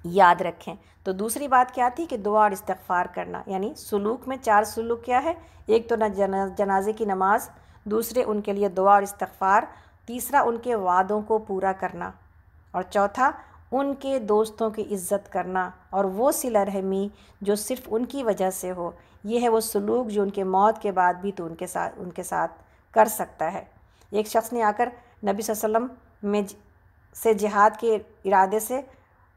याद रखें तो दूसरी बात क्या थी कि दुआ और इस्तफ़ार करना यानी सलूक में चार सलूक क्या है एक तो न जना, जनाजे की नमाज़ दूसरे उनके लिए दुआ और इस्तफ़ार तीसरा उनके वादों को पूरा करना और चौथा उनके दोस्तों की इज़्ज़त करना और वो सिला रहमी जो सिर्फ़ उनकी वजह से हो ये है वो सलूक जो उनके मौत के बाद भी तो उनके साथ उनके साथ कर सकता है एक शख्स ने आकर नबी वसम में से जिहाद के इरादे से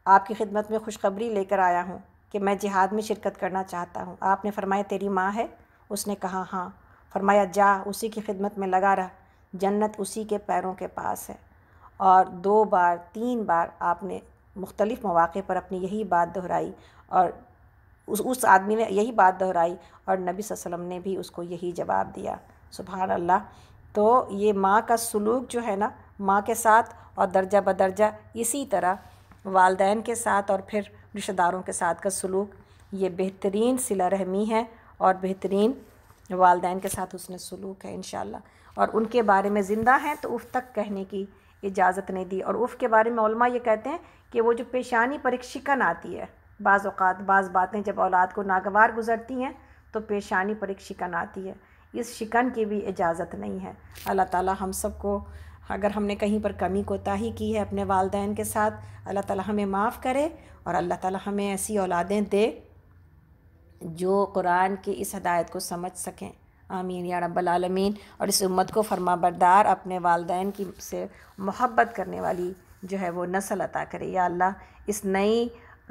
आपकी खिदमत में खुशखबरी लेकर आया हूँ कि मैं जिहाद में शिरकत करना चाहता हूँ आपने फरमाया तेरी माँ है उसने कहा हाँ फरमाया जा उसी की खिदमत में लगा रहा जन्नत उसी के पैरों के पास है और दो बार तीन बार आपने मुख्तलिफ़ मौाक़े पर अपनी यही बात दोहराई और उस उस आदमी ने यही बात दोहराई और नबी वसम ने भी उसको यही जवाब दिया सुबहान अल्लाह तो ये माँ का सलूक जो है ना माँ के साथ और दर्जा बदर्जा इसी तरह वालदेन के साथ और फिर रिश्तेदारों के साथ का सलूक ये बेहतरीन सिला रहमी है और बेहतरीन वालदेन के साथ उसने सलूक है इन और उनके बारे में ज़िंदा हैं तो उफ़ तक कहने की इजाज़त नहीं दी और उफ़ के बारे में ये कहते हैं कि वो जो पेशानी पर एक शिकन आती है बाज़ अवत बाज़ बातें जब औलाद को नागवार गुजरती हैं तो पेशानी पर एक शिकन आती है इस शिकन की भी इजाज़त नहीं है अल्लाह ताला हम सबको अगर हमने कहीं पर कमी कोताही की है अपने वालदेन के साथ अल्लाह ताला हमें माफ़ करे और अल्लाह ताला हमें ऐसी औलादें दे जो कुरान की इस हदायत को समझ सकें आमीन या रब्बल आलमीन और इस उम्मत को फरमा बरदार अपने वालदेन की से मोहब्बत करने वाली जो है वो नस्ल अता करे या अल्लाह इस नई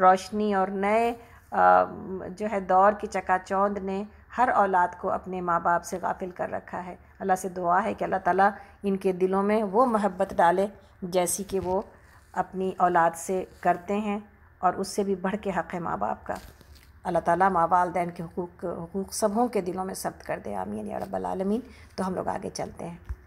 रोशनी और नए जो है दौर की चकाचौंध ने हर औलाद को अपने माँ बाप से गाफिल कर रखा है अल्लाह से दुआ है कि अल्लाह ताला इनके दिलों में वो महब्बत डाले जैसी कि वो अपनी औलाद से करते हैं और उससे भी बढ़ के हक़ है माँ बाप का अल्लाह ताला माँ वालदेन के हकूक़ हकूक़ सबों के दिलों में सब्त कर दे आमीन या रब्बल आलमीन तो हम लोग आगे चलते हैं